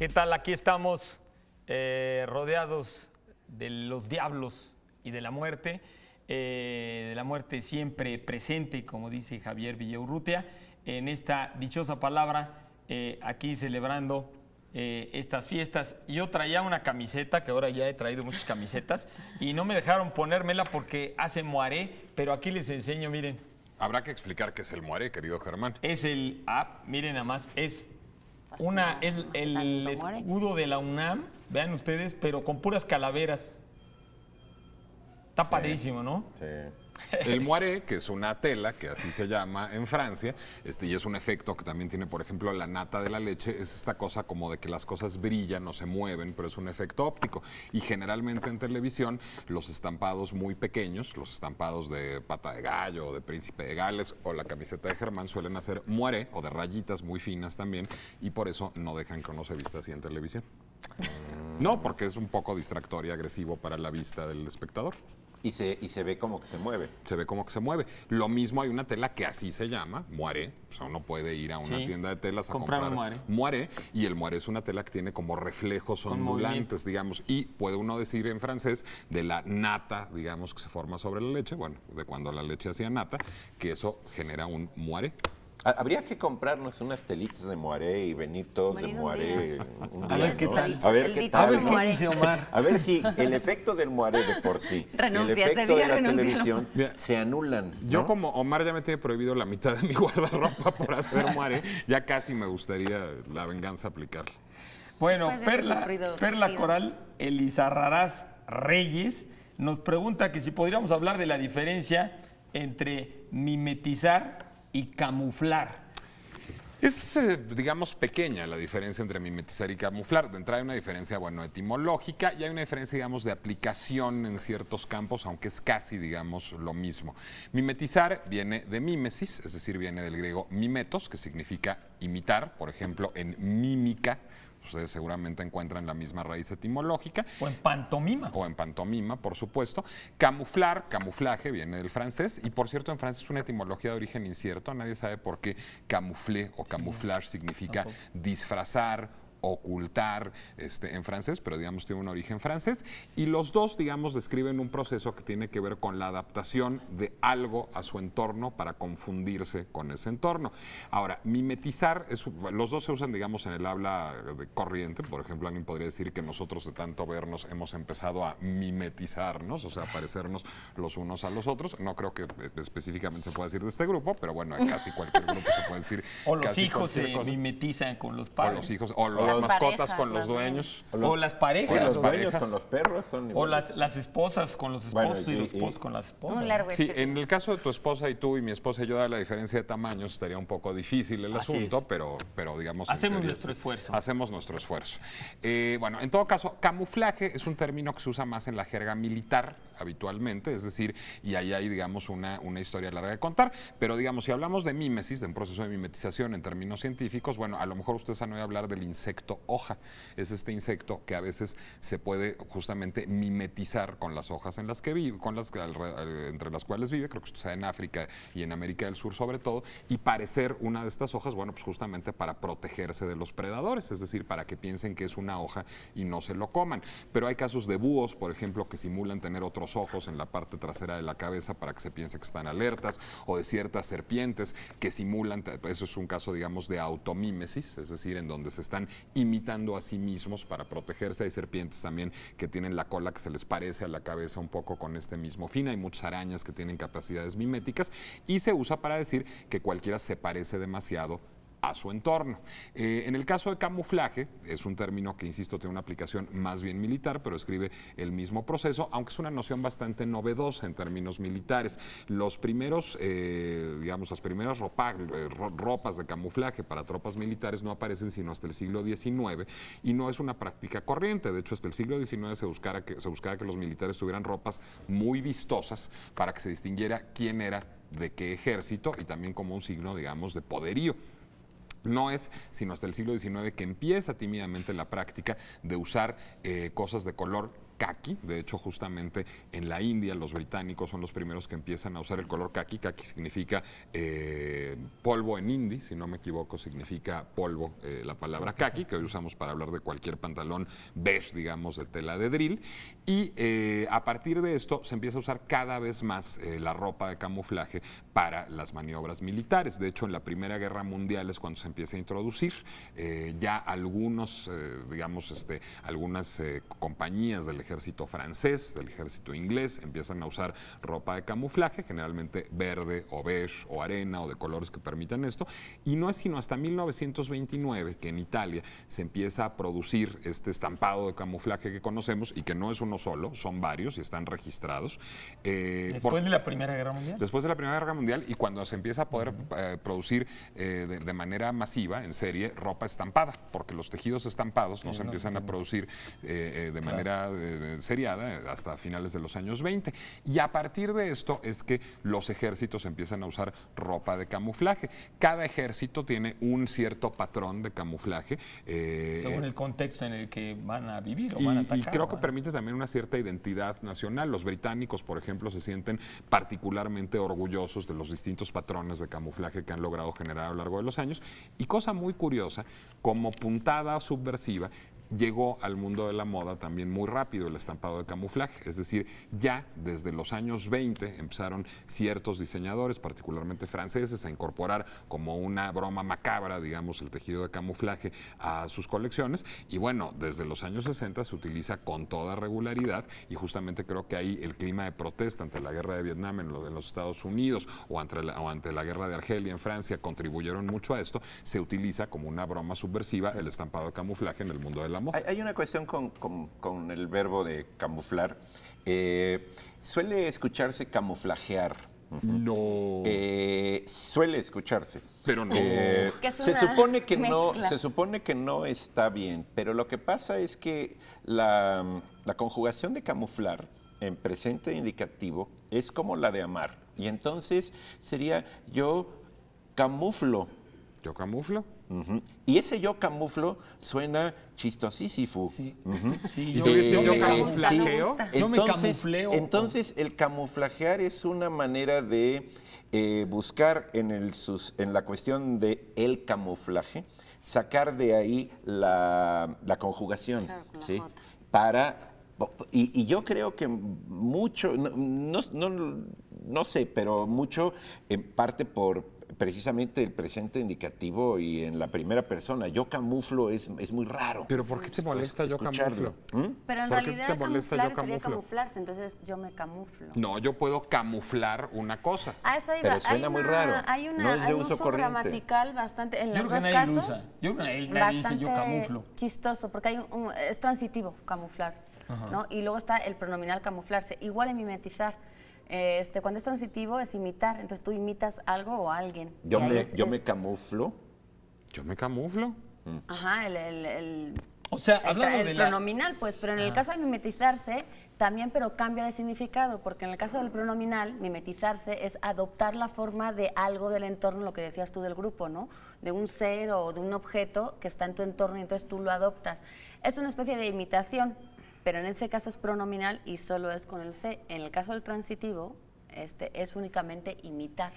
¿Qué tal? Aquí estamos eh, rodeados de los diablos y de la muerte, eh, de la muerte siempre presente, como dice Javier Villaurrutia, en esta dichosa palabra, eh, aquí celebrando estas fiestas. Yo traía una camiseta, que ahora ya he traído muchas camisetas, y no me dejaron ponérmela porque hace moaré, pero aquí les enseño, miren. Habrá que explicar qué es el moaré, querido Germán. Es el, ah, miren nada más, es una es el, escudo de la UNAM, vean ustedes, pero con puras calaveras. Está padrísimo, ¿no? Sí. El moiré, que es una tela, que así se llama en Francia, este, y es un efecto que también tiene, por ejemplo, la nata de la leche, es esta cosa como de que las cosas brillan o se mueven, pero es un efecto óptico. Y generalmente en televisión, los estampados muy pequeños, los estampados de pata de gallo, o de príncipe de Gales, o la camiseta de Germán, suelen hacer moiré o de rayitas muy finas también, y por eso no dejan que uno se vista así en televisión. Mm. No, porque es un poco distractor y agresivo para la vista del espectador. Y se, y se ve como que se mueve. Se ve como que se mueve. Lo mismo hay una tela que así se llama, muaré. O sea, uno puede ir a una tienda de telas a comprar, comprar Y el muaré es una tela que tiene como reflejos ondulantes, digamos. Y puede uno decir en francés de la nata, digamos, que se forma sobre la leche. Bueno, de cuando la leche hacía nata, que eso genera un muaré. Habría que comprarnos unas telitas de moaré y venir todos de moaré. a ver qué tal. A ver qué tal. A Omar. a ver si el efecto del moaré de por sí, el efecto de la televisión, se anulan. Yo como Omar ya me tiene prohibido la mitad de mi (laughs) guardarropa por hacer moaré, ya casi me gustaría la venganza aplicarla. Bueno, Perla, Perla Coral Elizarrarás Reyes nos pregunta que si podríamos hablar de la diferencia entre mimetizar y camuflar? Es, eh, digamos, pequeña la diferencia entre mimetizar y camuflar. Dentro hay una diferencia, bueno, etimológica y hay una diferencia, digamos, de aplicación en ciertos campos, aunque es casi, digamos, lo mismo. Mimetizar viene de mímesis, es decir, viene del griego mimetos, que significa imitar, por ejemplo, en mímica ustedes seguramente encuentran la misma raíz etimológica. O en pantomima. O en pantomima, por supuesto. Camuflar, camuflaje, viene del francés. Y por cierto, en francés es una etimología de origen incierto. Nadie sabe por qué camuflé o camuflar significa disfrazar ocultar este, en francés, pero digamos tiene un origen francés. Y los dos, digamos, describen un proceso que tiene que ver con la adaptación de algo a su entorno para confundirse con ese entorno. Ahora, mimetizar, los dos se usan, digamos, en el habla de corriente. Por ejemplo, alguien podría decir que nosotros de tanto vernos hemos empezado a mimetizarnos, o sea, parecernos los unos a los otros. No creo que eh, específicamente se pueda decir de este grupo, pero bueno, en casi cualquier grupo se puede decir. (laughs) O los hijos se mimetizan con los padres. O los hijos, o los las, mascotas con los dueños. O, las parejas. con los perros O las, esposas con los esposos y, los esposos con las esposas. sí, en el caso de tu esposa y tú y mi esposa y yo, la diferencia de tamaños estaría un poco difícil el asunto, pero, pero digamos... Hacemos nuestro esfuerzo. Hacemos nuestro esfuerzo. Eh, bueno, en todo caso, camuflaje es un término que se usa más en la jerga militar habitualmente, es decir, y ahí hay, digamos, una, una historia larga de contar. Pero, digamos, si hablamos de mimesis, de un proceso de mimetización en términos científicos, bueno, a lo mejor ustedes han oído hablar del insecto hoja. Es este insecto que a veces se puede justamente mimetizar con las hojas en las que vive, con las, eh, entre las cuales vive, creo que esto sea en África y en América del Sur sobre todo, y parecer una de estas hojas, bueno, pues justamente para protegerse de los predadores, es decir, para que piensen que es una hoja y no se lo coman. Pero hay casos de búhos, por ejemplo, que simulan tener otro los ojos en la parte trasera de la cabeza para que se piense que están alertas, o de ciertas serpientes que simulan, eso es un caso, digamos, de automímesis, es decir, en donde se están imitando a sí mismos para protegerse. Hay serpientes también que tienen la cola que se les parece a la cabeza un poco con este mismo fin. Hay muchas arañas que tienen capacidades miméticas y se usa para decir que cualquiera se parece demasiado a su entorno. Eh, en el caso de camuflaje, es un término que, insisto, tiene una aplicación más bien militar, pero escribe el mismo proceso, aunque es una noción bastante novedosa en términos militares. Los primeros, eh, digamos, las primeras eh, ropas de camuflaje para tropas militares no aparecen sino hasta el siglo XIX y no es una práctica corriente. De hecho, hasta el siglo XIX se buscara que, se buscara que los militares tuvieran ropas muy vistosas para que se distinguiera quién era de qué ejército y también como un signo, digamos, de poderío. No es sino hasta el siglo XIX que empieza tímidamente la práctica de usar eh, cosas de color kaki. De hecho, justamente en la India los británicos son los primeros que empiezan a usar el color kaki. Kaki significa eh, polvo en hindi, si no me equivoco, significa polvo eh, la palabra kaki, que hoy usamos para hablar de cualquier pantalón beige, digamos, de tela de drill. Y eh, a partir de esto se empieza a usar cada vez más la ropa de camuflaje para las maniobras militares. De hecho, en la Primera Guerra Mundial es cuando se empieza a introducir. ya algunos, digamos, este, algunas compañías del ejército ejército francés, del ejército inglés, empiezan a usar ropa de camuflaje, generalmente verde o beige o arena o de colores que permitan esto, y no es sino hasta 1929 que en Italia se empieza a producir este estampado de camuflaje que conocemos y que no es uno solo, son varios y están registrados. Eh, después de la Primera Guerra Mundial. Después de la Primera Guerra Mundial y cuando se empieza a poder eh, producir eh, de, manera masiva, en serie, ropa estampada, porque los tejidos estampados no se empiezan a producir de manera eh, seriada eh, hasta finales de los años 20. Y a partir de esto es que los ejércitos empiezan a usar ropa de camuflaje. Cada ejército tiene un cierto patrón de camuflaje. Eh, Según el contexto en el que van a vivir o van a atacar. Y creo que permite también una cierta identidad nacional. Los británicos, por ejemplo, se sienten particularmente orgullosos de los distintos patrones de camuflaje que han logrado generar a lo largo de los años. Y cosa muy curiosa, como puntada subversiva, llegó al mundo de la moda también muy rápido el estampado de camuflaje, es decir, ya desde los años 20 empezaron ciertos diseñadores, particularmente franceses, a incorporar como una broma macabra, digamos, el tejido de camuflaje a sus colecciones y bueno, desde los años 60 se utiliza con toda regularidad y justamente creo que ahí el clima de protesta ante la guerra de Vietnam en, los Estados Unidos o ante, la, o ante la guerra de Argelia en Francia contribuyeron mucho a esto, se utiliza como una broma subversiva el estampado de camuflaje en el mundo de la hay, una cuestión con, el verbo de camuflar. Eh, suele escucharse camuflajear. No. Eh, suele escucharse. Pero no. Eh, se supone que no. Se supone que no está bien. Pero lo que pasa es que la, conjugación de camuflar en presente indicativo es como la de amar. Y entonces sería yo camuflo. ¿Yo camuflo? Y ese yo camuflo suena chistosísimo. Sí. yo, eh, eh, camuflajeo. Entonces, Entonces, el camuflajear es una manera de eh, buscar en, el, sus, en la cuestión de el camuflaje, sacar de ahí la, conjugación, Para... Y, yo creo que mucho, no sé, pero mucho en parte por, precisamente el presente indicativo y en la primera persona. Yo camuflo es, es muy raro. Pero ¿por qué te pues, molesta yo camuflo? ¿Mm? Pero en ¿Por realidad qué te molesta yo camuflarse, entonces yo me camuflo. No, yo puedo camuflar una cosa. Ah, eso iba. Pero suena muy raro. Hay no es de uso, gramatical bastante en los dos casos. Yo yo camuflo. chistoso, porque hay un, es transitivo camuflar, Y luego está el pronominal camuflarse, igual en mimetizar. Este, cuando es transitivo es imitar, entonces tú imitas algo o alguien. Yo, me, yo camuflo. Yo me camuflo. Mm. Ajá, el, o sea, hablando pronominal, pues, pero en el ah. caso de mimetizarse, también, pero cambia de significado, porque en el caso del pronominal, mimetizarse es adoptar la forma de algo del entorno, lo que decías tú del grupo, ¿no? De un ser o de un objeto que está en tu entorno y entonces tú lo adoptas. Es una especie de imitación, pero en ese caso es pronominal y solo es con el C. En el caso del transitivo, este, es únicamente imitar.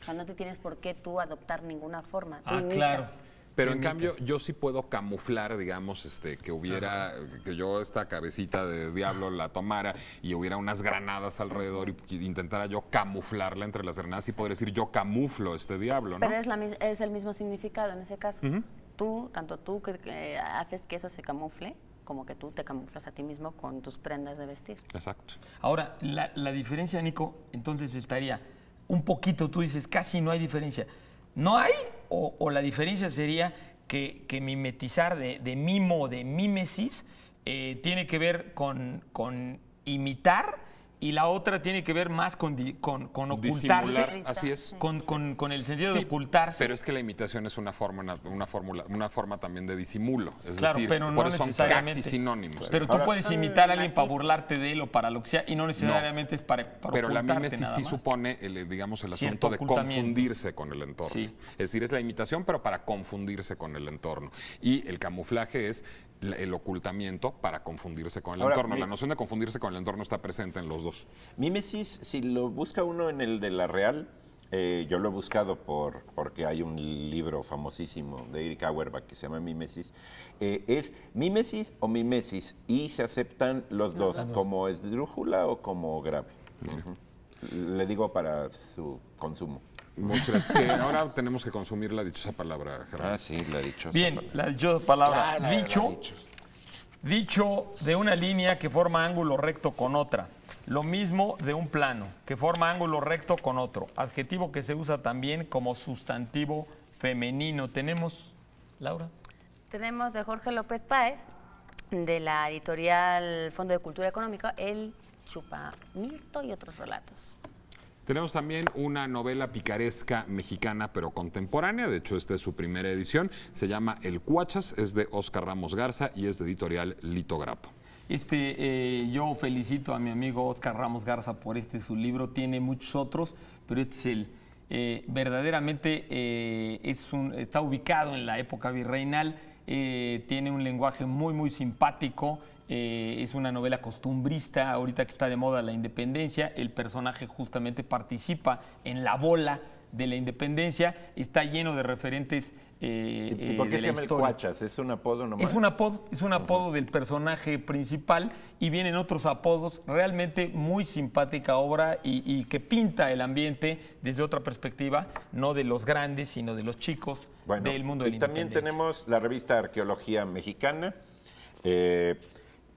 O sea, no te tienes por qué tú adoptar ninguna forma. Ah, claro. Pero en cambio, yo sí puedo camuflar, digamos, este, que hubiera, que yo esta cabecita de diablo la tomara y hubiera unas granadas alrededor y intentara yo camuflarla entre las granadas y poder decir yo camuflo este diablo, ¿no? Pero es, el mismo significado en ese caso. Tú, tanto tú que haces que eso se camufle, como que tú te camuflas a ti mismo con tus prendas de vestir. Exacto. Ahora, la, diferencia, Nico, entonces estaría un poquito, tú dices, casi no hay diferencia. ¿No hay? O, la diferencia sería que, mimetizar de, de mimo, de mímesis, eh, tiene que ver con imitar y la otra tiene que ver más con, con, ocultarse. así es. Con, el sentido de ocultarse. Pero es que la imitación es una forma, una, fórmula, una forma también de disimulo. Es decir, por eso son casi sinónimos. Pero tú puedes mm, imitar a alguien para burlarte de él o para lo que sea, y no necesariamente es para, para Pero la mimesis sí supone, el, eh, digamos, el asunto de confundirse con el entorno. Es decir, es la imitación, pero para confundirse con el entorno. Y el camuflaje es el ocultamiento para confundirse con el entorno. La noción de confundirse con el entorno está presente en los dos Mimesis, si lo busca uno en el de la Real, eh, yo lo he buscado por, porque hay un libro famosísimo de Erika Auerbach que se llama Mimesis. Eh, es Mimesis o Mimesis y se aceptan los ah, dos, como ah, como esdrújula o como grave. Le digo para su consumo. Muchas que ahora tenemos que consumir la dichosa palabra, Ah, sí, la dichosa Bien, la dichosa palabra. Ah, dicho. dicho de una línea que forma ángulo recto con otra. Lo mismo de un plano, que forma ángulo recto con otro, adjetivo que se usa también como sustantivo femenino. Tenemos, Laura. Tenemos de Jorge López Páez, de la editorial Fondo de Cultura Económica, El Chupamilto y otros relatos. Tenemos también una novela picaresca mexicana pero contemporánea, de hecho esta es su primera edición, se llama El Cuachas, es de Oscar Ramos Garza y es de editorial Litograpo. Este, eh, yo felicito a mi amigo Oscar Ramos Garza por este su libro, tiene muchos otros, pero este es el eh, verdaderamente eh, es está ubicado en la época virreinal, tiene un lenguaje muy, muy simpático, es una novela costumbrista, ahorita que está de moda la independencia, el personaje justamente participa en la bola de la independencia, está lleno de referentes. Eh, ¿Y por eh, qué se llama el Cuachas? ¿Es un apodo nomás? Es un apodo, es un apodo del personaje principal y vienen otros apodos. Realmente muy simpática obra y, que pinta el ambiente desde otra perspectiva, no de los grandes, sino de los chicos del mundo del Y También tenemos la revista Arqueología Mexicana. Eh,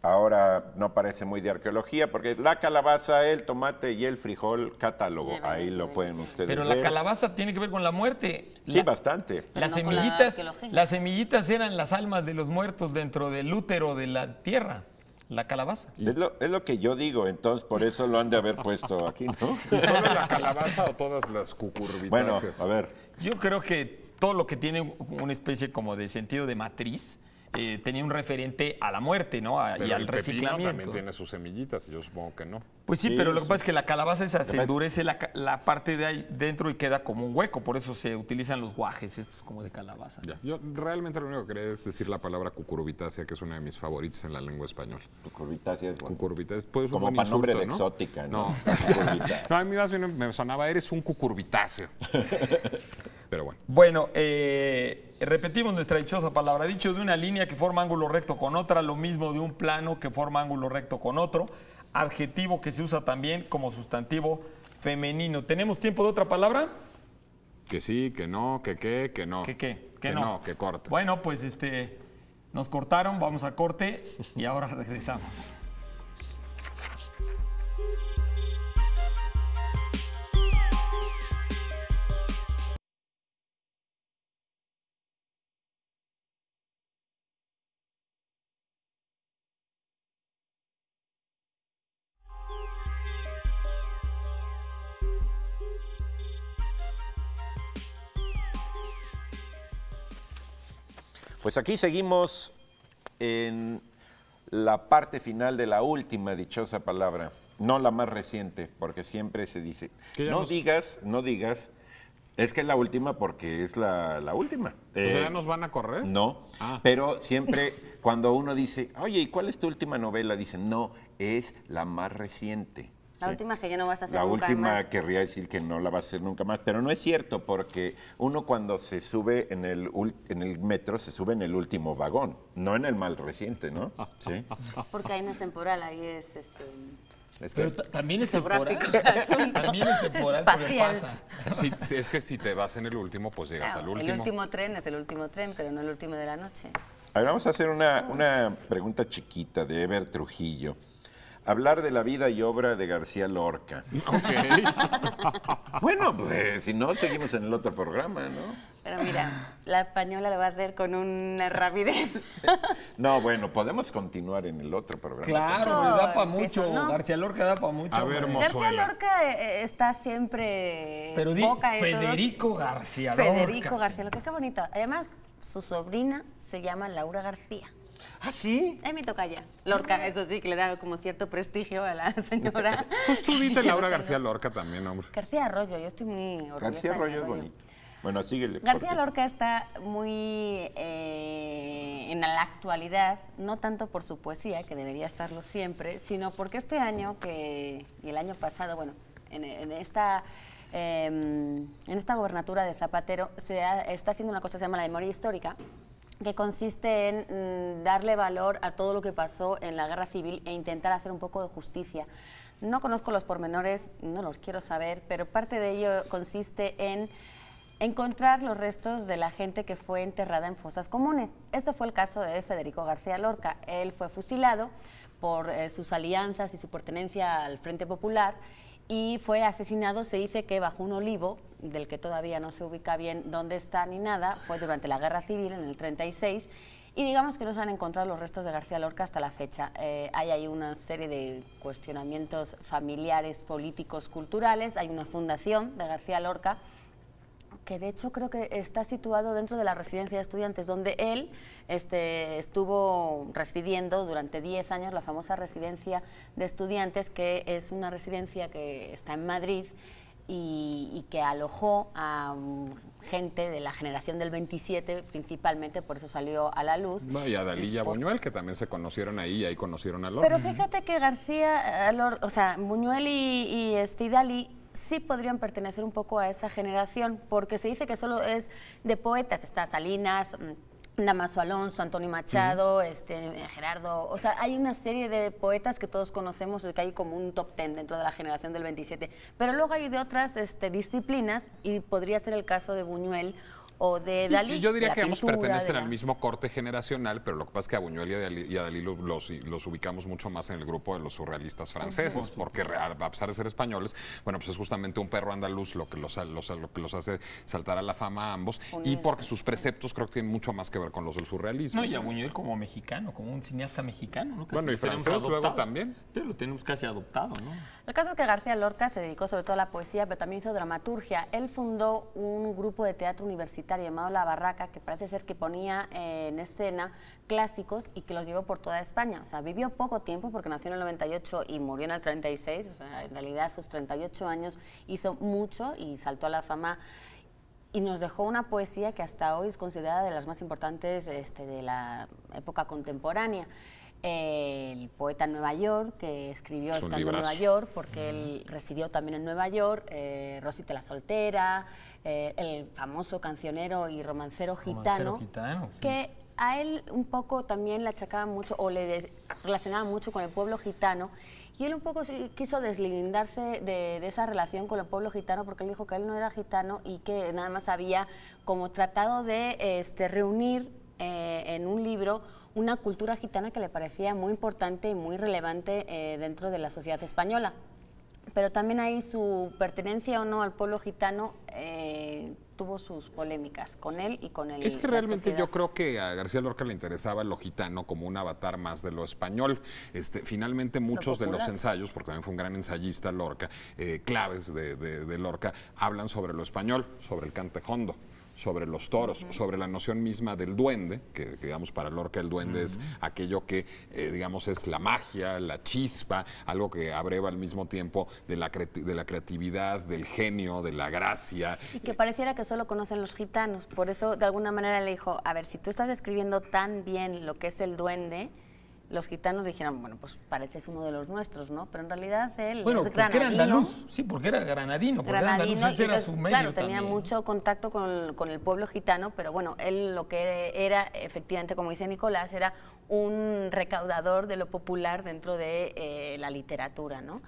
ahora no parece muy de arqueología, porque la calabaza, el tomate y el frijol, catálogo, ahí lo pueden ustedes Pero la calabaza tiene que ver con la muerte. Sí, bastante. Las, semillitas, las semillitas eran las almas de los muertos dentro del útero de la tierra. La calabaza. Es lo, que yo digo, entonces por eso lo han de haber puesto aquí, ¿no? (laughs) solo la calabaza o todas las cucurbitáceas? Bueno, a ver. Yo creo que todo lo que tiene una especie como de sentido de matriz, eh, tenía un referente a la muerte, ¿no? y al reciclamiento. también tiene sus semillitas, yo supongo que no. Pues sí, pero lo que pasa es que la calabaza esa se endurece la, parte de ahí dentro y queda como un hueco, por eso se utilizan los guajes, estos como de calabaza. Yo realmente lo único que quería es decir la palabra cucurbitácea, que es una de mis favoritas en la lengua española. Cucurbitácea es Cucurbitácea, pues, como nombre exótica, ¿no? (laughs) (laughs) No. a mí más bien me sonaba, eres un cucurbitáceo. (laughs) pero bueno. Bueno, eh, repetimos nuestra dichosa palabra. Dicho de una línea que forma ángulo recto con otra, lo mismo de un plano que forma ángulo recto con otro adjetivo que se usa también como sustantivo femenino. ¿Tenemos tiempo de otra palabra? Que sí, que no, que qué, que no. Que qué, que, que no. no. Que corte. Bueno, pues este, nos cortaron, vamos a corte y ahora regresamos. Pues aquí seguimos en la parte final de la última dichosa palabra, no la más reciente, porque siempre se dice, no digas, no digas, es que es la última porque es la, última. ¿Ya eh, nos van a correr? No, ah. pero siempre (laughs) cuando uno dice, oye, ¿y cuál es tu última novela? Dicen, no, es la más reciente. La última que ya no vas a hacer la última querría decir que no la vas a hacer nunca más, pero no es cierto porque uno cuando se sube en el, en el metro se sube en el último vagón, no en el mal reciente, ¿no? Sí. Porque ahí no es temporal, ahí es... Este... que también es temporal. (laughs) También es temporal porque pasa. es que si te vas en el último, pues llegas al último. El último tren es el último tren, pero no el último de la noche. A ver, vamos a hacer una, una pregunta chiquita de Ever Trujillo hablar de la vida y obra de García Lorca. (laughs) bueno, pues si no, seguimos en el otro programa, ¿no? Pero mira, la española lo va a hacer con una rapidez. (laughs) no, bueno, podemos continuar en el otro programa. Claro, da para mucho. García Lorca da para mucho. A ver, García Lorca eh, está siempre Pero Federico García Lorca. Federico García Lorca, qué bonito. Además, su sobrina se llama Laura García. ¿Ah, sí? mi toca ya. Lorca, eso sí, que le da como cierto prestigio a la (laughs) señora. pues tú Laura (laughs) García Lorca también, hombre. García Arroyo, yo estoy muy orgullosa. García Arroyo es bonito. Bueno, síguele. García Lorca está muy eh, en la actualidad, no tanto por su poesía, que debería estarlo siempre, sino porque este año que, y el año pasado, bueno, en, esta... Em, en esta gobernatura de Zapatero se está haciendo una cosa que se llama la memoria histórica, que consiste en mm, darle valor a todo lo que pasó en la guerra civil e intentar hacer un poco de justicia. No conozco los pormenores, no los quiero saber, pero parte de ello consiste en encontrar los restos de la gente que fue enterrada en fosas comunes. Este fue el caso de Federico García Lorca. Él fue fusilado por eh, sus alianzas y su pertenencia al Frente Popular y fue asesinado, se dice que bajo un olivo, del que todavía no se ubica bien dónde está ni nada, fue durante la Guerra Civil en el 36 y digamos que no se han encontrado los restos de García Lorca hasta la fecha. Eh, hay ahí una serie de cuestionamientos familiares, políticos, culturales, hay una fundación de García Lorca que de hecho creo que está situado dentro de la residencia de estudiantes, donde él este, estuvo residiendo durante 10 años, la famosa residencia de estudiantes, que es una residencia que está en Madrid y, que alojó a um, gente de la generación del 27, principalmente, por eso salió a la luz. No, y a Buñuel, que también se conocieron ahí y ahí conocieron a Lord. Pero fíjate que García, eh, o sea, Buñuel y, y este, Dalí sí podrían pertenecer un poco a esa generación, porque se dice que solo es de poetas, está Salinas, mm, Damaso Alonso, Antonio Machado, este, Gerardo, o sea, hay una serie de poetas que todos conocemos, que hay como un top ten dentro de la generación del 27, pero luego hay de otras este, disciplinas y podría ser el caso de Buñuel sí, Yo diría que ambos pertenecen al mismo corte generacional, pero lo que pasa es que a Buñuel y a Dalí, y los, ubicamos mucho más en el grupo de los surrealistas franceses, porque a, pesar de ser españoles, bueno, pues es justamente un perro andaluz lo que los, hace saltar a la fama a ambos, y porque sus preceptos creo que tienen mucho más que ver con los del surrealismo. No, y a Buñuel como mexicano, como un cineasta mexicano, ¿no? bueno, y francés luego también. Pero lo tenemos casi adoptado, ¿no? El caso es que García Lorca se dedicó sobre todo a la poesía, pero también hizo dramaturgia. Él fundó un grupo de teatro universitario llamado La Barraca, que parece ser que ponía eh, en escena clásicos y que los llevó por toda España. O sea, vivió poco tiempo porque nació en el 98 y murió en el 36. O sea, en realidad sus 38 años hizo mucho y saltó a la fama y nos dejó una poesía que hasta hoy es considerada de las más importantes este, de la época contemporánea el poeta en Nueva York, que escribió Estando en Nueva York, porque él residió también en Nueva York, eh, Rosita la Soltera, eh, el famoso cancionero y romancero, gitano, que a él un poco también le achacaba mucho o le relacionaba mucho con el pueblo gitano. Y él un poco quiso deslindarse de, esa relación con el pueblo gitano porque él dijo que él no era gitano y que nada más había como tratado de este, reunir eh, en un libro una cultura gitana que le parecía muy importante y muy relevante eh, dentro de la sociedad española. Pero también ahí su pertenencia o no al pueblo gitano eh, tuvo sus polémicas con él y con el. Es que realmente yo creo que a García Lorca le interesaba lo gitano como un avatar más de lo español. Este, finalmente, muchos de los ensayos, porque también fue un gran ensayista Lorca, eh, claves de, de Lorca, hablan sobre lo español, sobre el cantejondo sobre los toros, sobre la noción misma del duende, que, digamos para Lorca el duende es aquello que eh, digamos es la magia, la chispa, algo que abreva al mismo tiempo de la, de la creatividad, del genio, de la gracia. Y que pareciera que solo conocen los gitanos, por eso de alguna manera le dijo, a ver, si tú estás escribiendo tan bien lo que es el duende, los gitanos dijeron, bueno, pues pareces uno de los nuestros, ¿no? Pero en realidad él es granadino. Porque era andaluz, sí, porque era granadino, porque andaluz, era su medio Claro, tenía mucho contacto con el, con el, pueblo gitano, pero bueno, él lo que era, efectivamente, como dice Nicolás, era un recaudador de lo popular dentro de eh, la literatura, ¿no?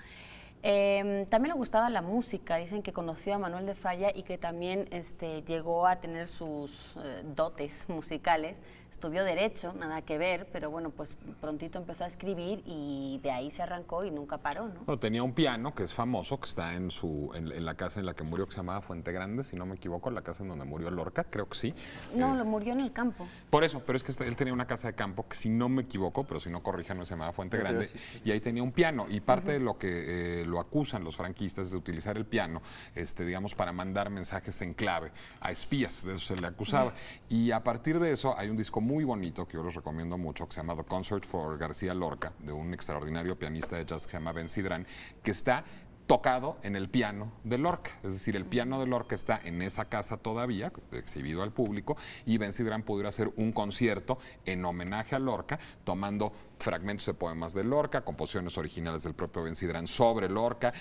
Em, también le gustaba la música, dicen que conoció a Manuel de Falla y que también este, llegó a tener sus eh, dotes musicales, estudió Derecho, nada que ver, pero bueno, pues prontito empezó a escribir y de ahí se arrancó y nunca paró, ¿no? tenía un piano que es famoso, que está en, su, en, la casa en la que murió, que se llamaba Fuente Grande, si no me equivoco, la casa en donde murió Lorca, creo que sí. No, eh, lo murió en el campo. Por eso, pero es que este, él tenía una casa de campo que, si no me equivoco, pero si no corrija no se llamaba Fuente Grande, y ahí tenía un piano, y parte de lo que eh, lo acusan los franquistas es de utilizar el piano, este, digamos, para mandar mensajes en clave a espías, de eso se le acusaba, y a partir de eso hay un disco muy muy bonito que yo los recomiendo mucho, que se llama Concert for García Lorca, de un extraordinario pianista de jazz que se llama Ben Sidran, que está tocado en el piano de Lorca. Es decir, el piano de Lorca está en esa casa todavía, exhibido al público, y Ben Sidran pudiera hacer un concierto en homenaje a Lorca, tomando fragmentos de poemas de Lorca, composiciones originales del propio Ben Sidran sobre Lorca,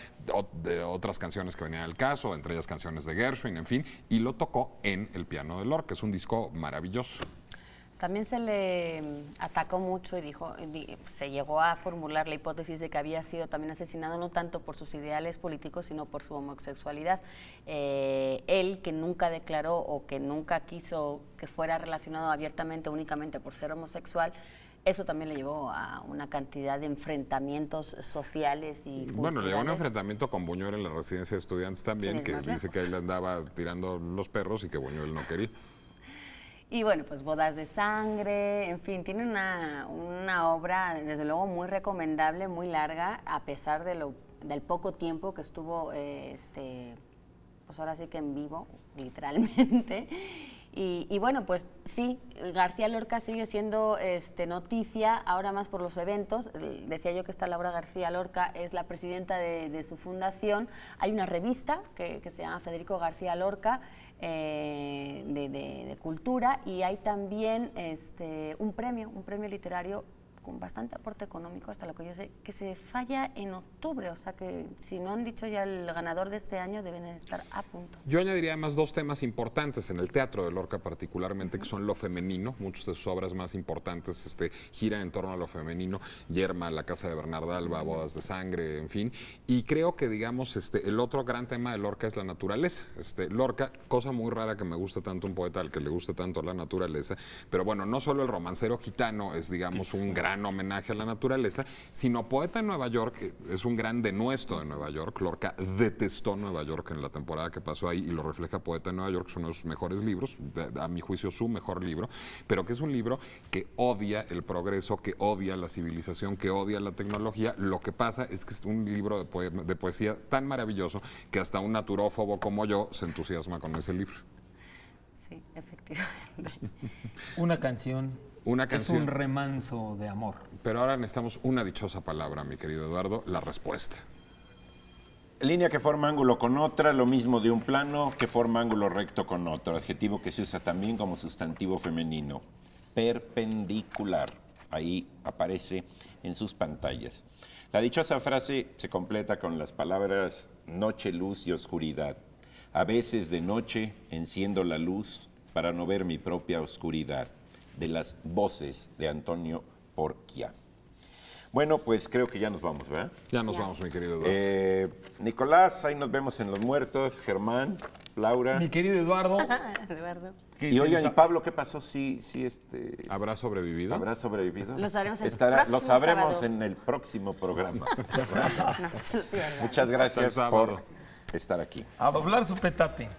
de otras canciones que venían al caso, entre ellas canciones de Gershwin, en fin, y lo tocó en el piano de Lorca. Es un disco maravilloso. También se le mm, atacó mucho y dijo, se llegó a formular la hipótesis de que había sido también asesinado no tanto por sus ideales políticos, sino por su homosexualidad. Eh, él que nunca declaró o que nunca quiso que fuera relacionado abiertamente únicamente por ser homosexual, eso también le llevó a una cantidad de enfrentamientos sociales y Bueno, le llevó un enfrentamiento con Buñuel en la residencia de estudiantes también, que dice que él andaba tirando los perros y que Buñuel no quería. Y bueno, pues Bodas de Sangre, en fin, tiene una, una obra desde luego muy recomendable, muy larga, a pesar de lo, del poco tiempo que estuvo, eh, este, pues ahora sí que en vivo, (laughs) literalmente. Y, bueno, pues sí, García Lorca sigue siendo este, noticia, ahora más por los eventos. Decía yo que esta Laura García Lorca es la presidenta de, su fundación. Hay una revista que, que se llama Federico García Lorca eh, de, cultura y hay también este, un premio, un premio literario con bastante aporte económico, hasta lo que yo sé, que se falla en octubre. O sea que si no han dicho ya el ganador de este año, deben estar a punto. Yo añadiría más dos temas importantes en el teatro de Lorca, particularmente, que son lo femenino. Muchas de sus obras más importantes este, giran en torno a lo femenino. Yerma, La Casa de Bernarda Alba, Bodas de Sangre, en fin. Y creo que, digamos, este, el otro gran tema de Lorca es la naturaleza. Este, Lorca, cosa muy rara que me gusta tanto un poeta al que le gusta tanto la naturaleza. Pero bueno, no solo el romancero gitano es, digamos, un gran homenaje a la naturaleza, sino poeta en Nueva York, es un gran denuesto de Nueva York. Lorca detestó Nueva York en la temporada que pasó ahí y lo refleja Poeta en Nueva York, son uno de sus mejores libros, a mi juicio su mejor libro, pero que es un libro que odia el progreso, que odia la civilización, que odia la tecnología. Lo que pasa es que es un libro de poesía tan maravilloso que hasta un naturófobo como yo se entusiasma con ese libro. Sí, efectivamente. Una canción es un remanso de amor. Pero ahora necesitamos una dichosa palabra, mi querido Eduardo, la respuesta. Línea que forma ángulo con otra, lo mismo de un plano que forma ángulo recto con otro, adjetivo que se usa también como sustantivo femenino. Perpendicular. Ahí aparece en sus pantallas. La dichosa frase se completa con las palabras noche, luz y oscuridad. A veces de noche enciendo la luz para no ver mi propia oscuridad de las voces de Antonio Porquia. Bueno, pues creo que ya nos vamos, ¿verdad? Ya nos vamos, mi querido Eduardo. Nicolás, ahí nos vemos en Los Muertos. Germán, Laura. Mi querido Eduardo. Eduardo. Y oigan, Pablo, ¿qué pasó? Sí, sí, este. ¿Habrá sobrevivido? ¿Habrá sobrevivido? Lo sabremos, sabremos en el próximo programa. Muchas gracias por estar aquí. A doblar su petate.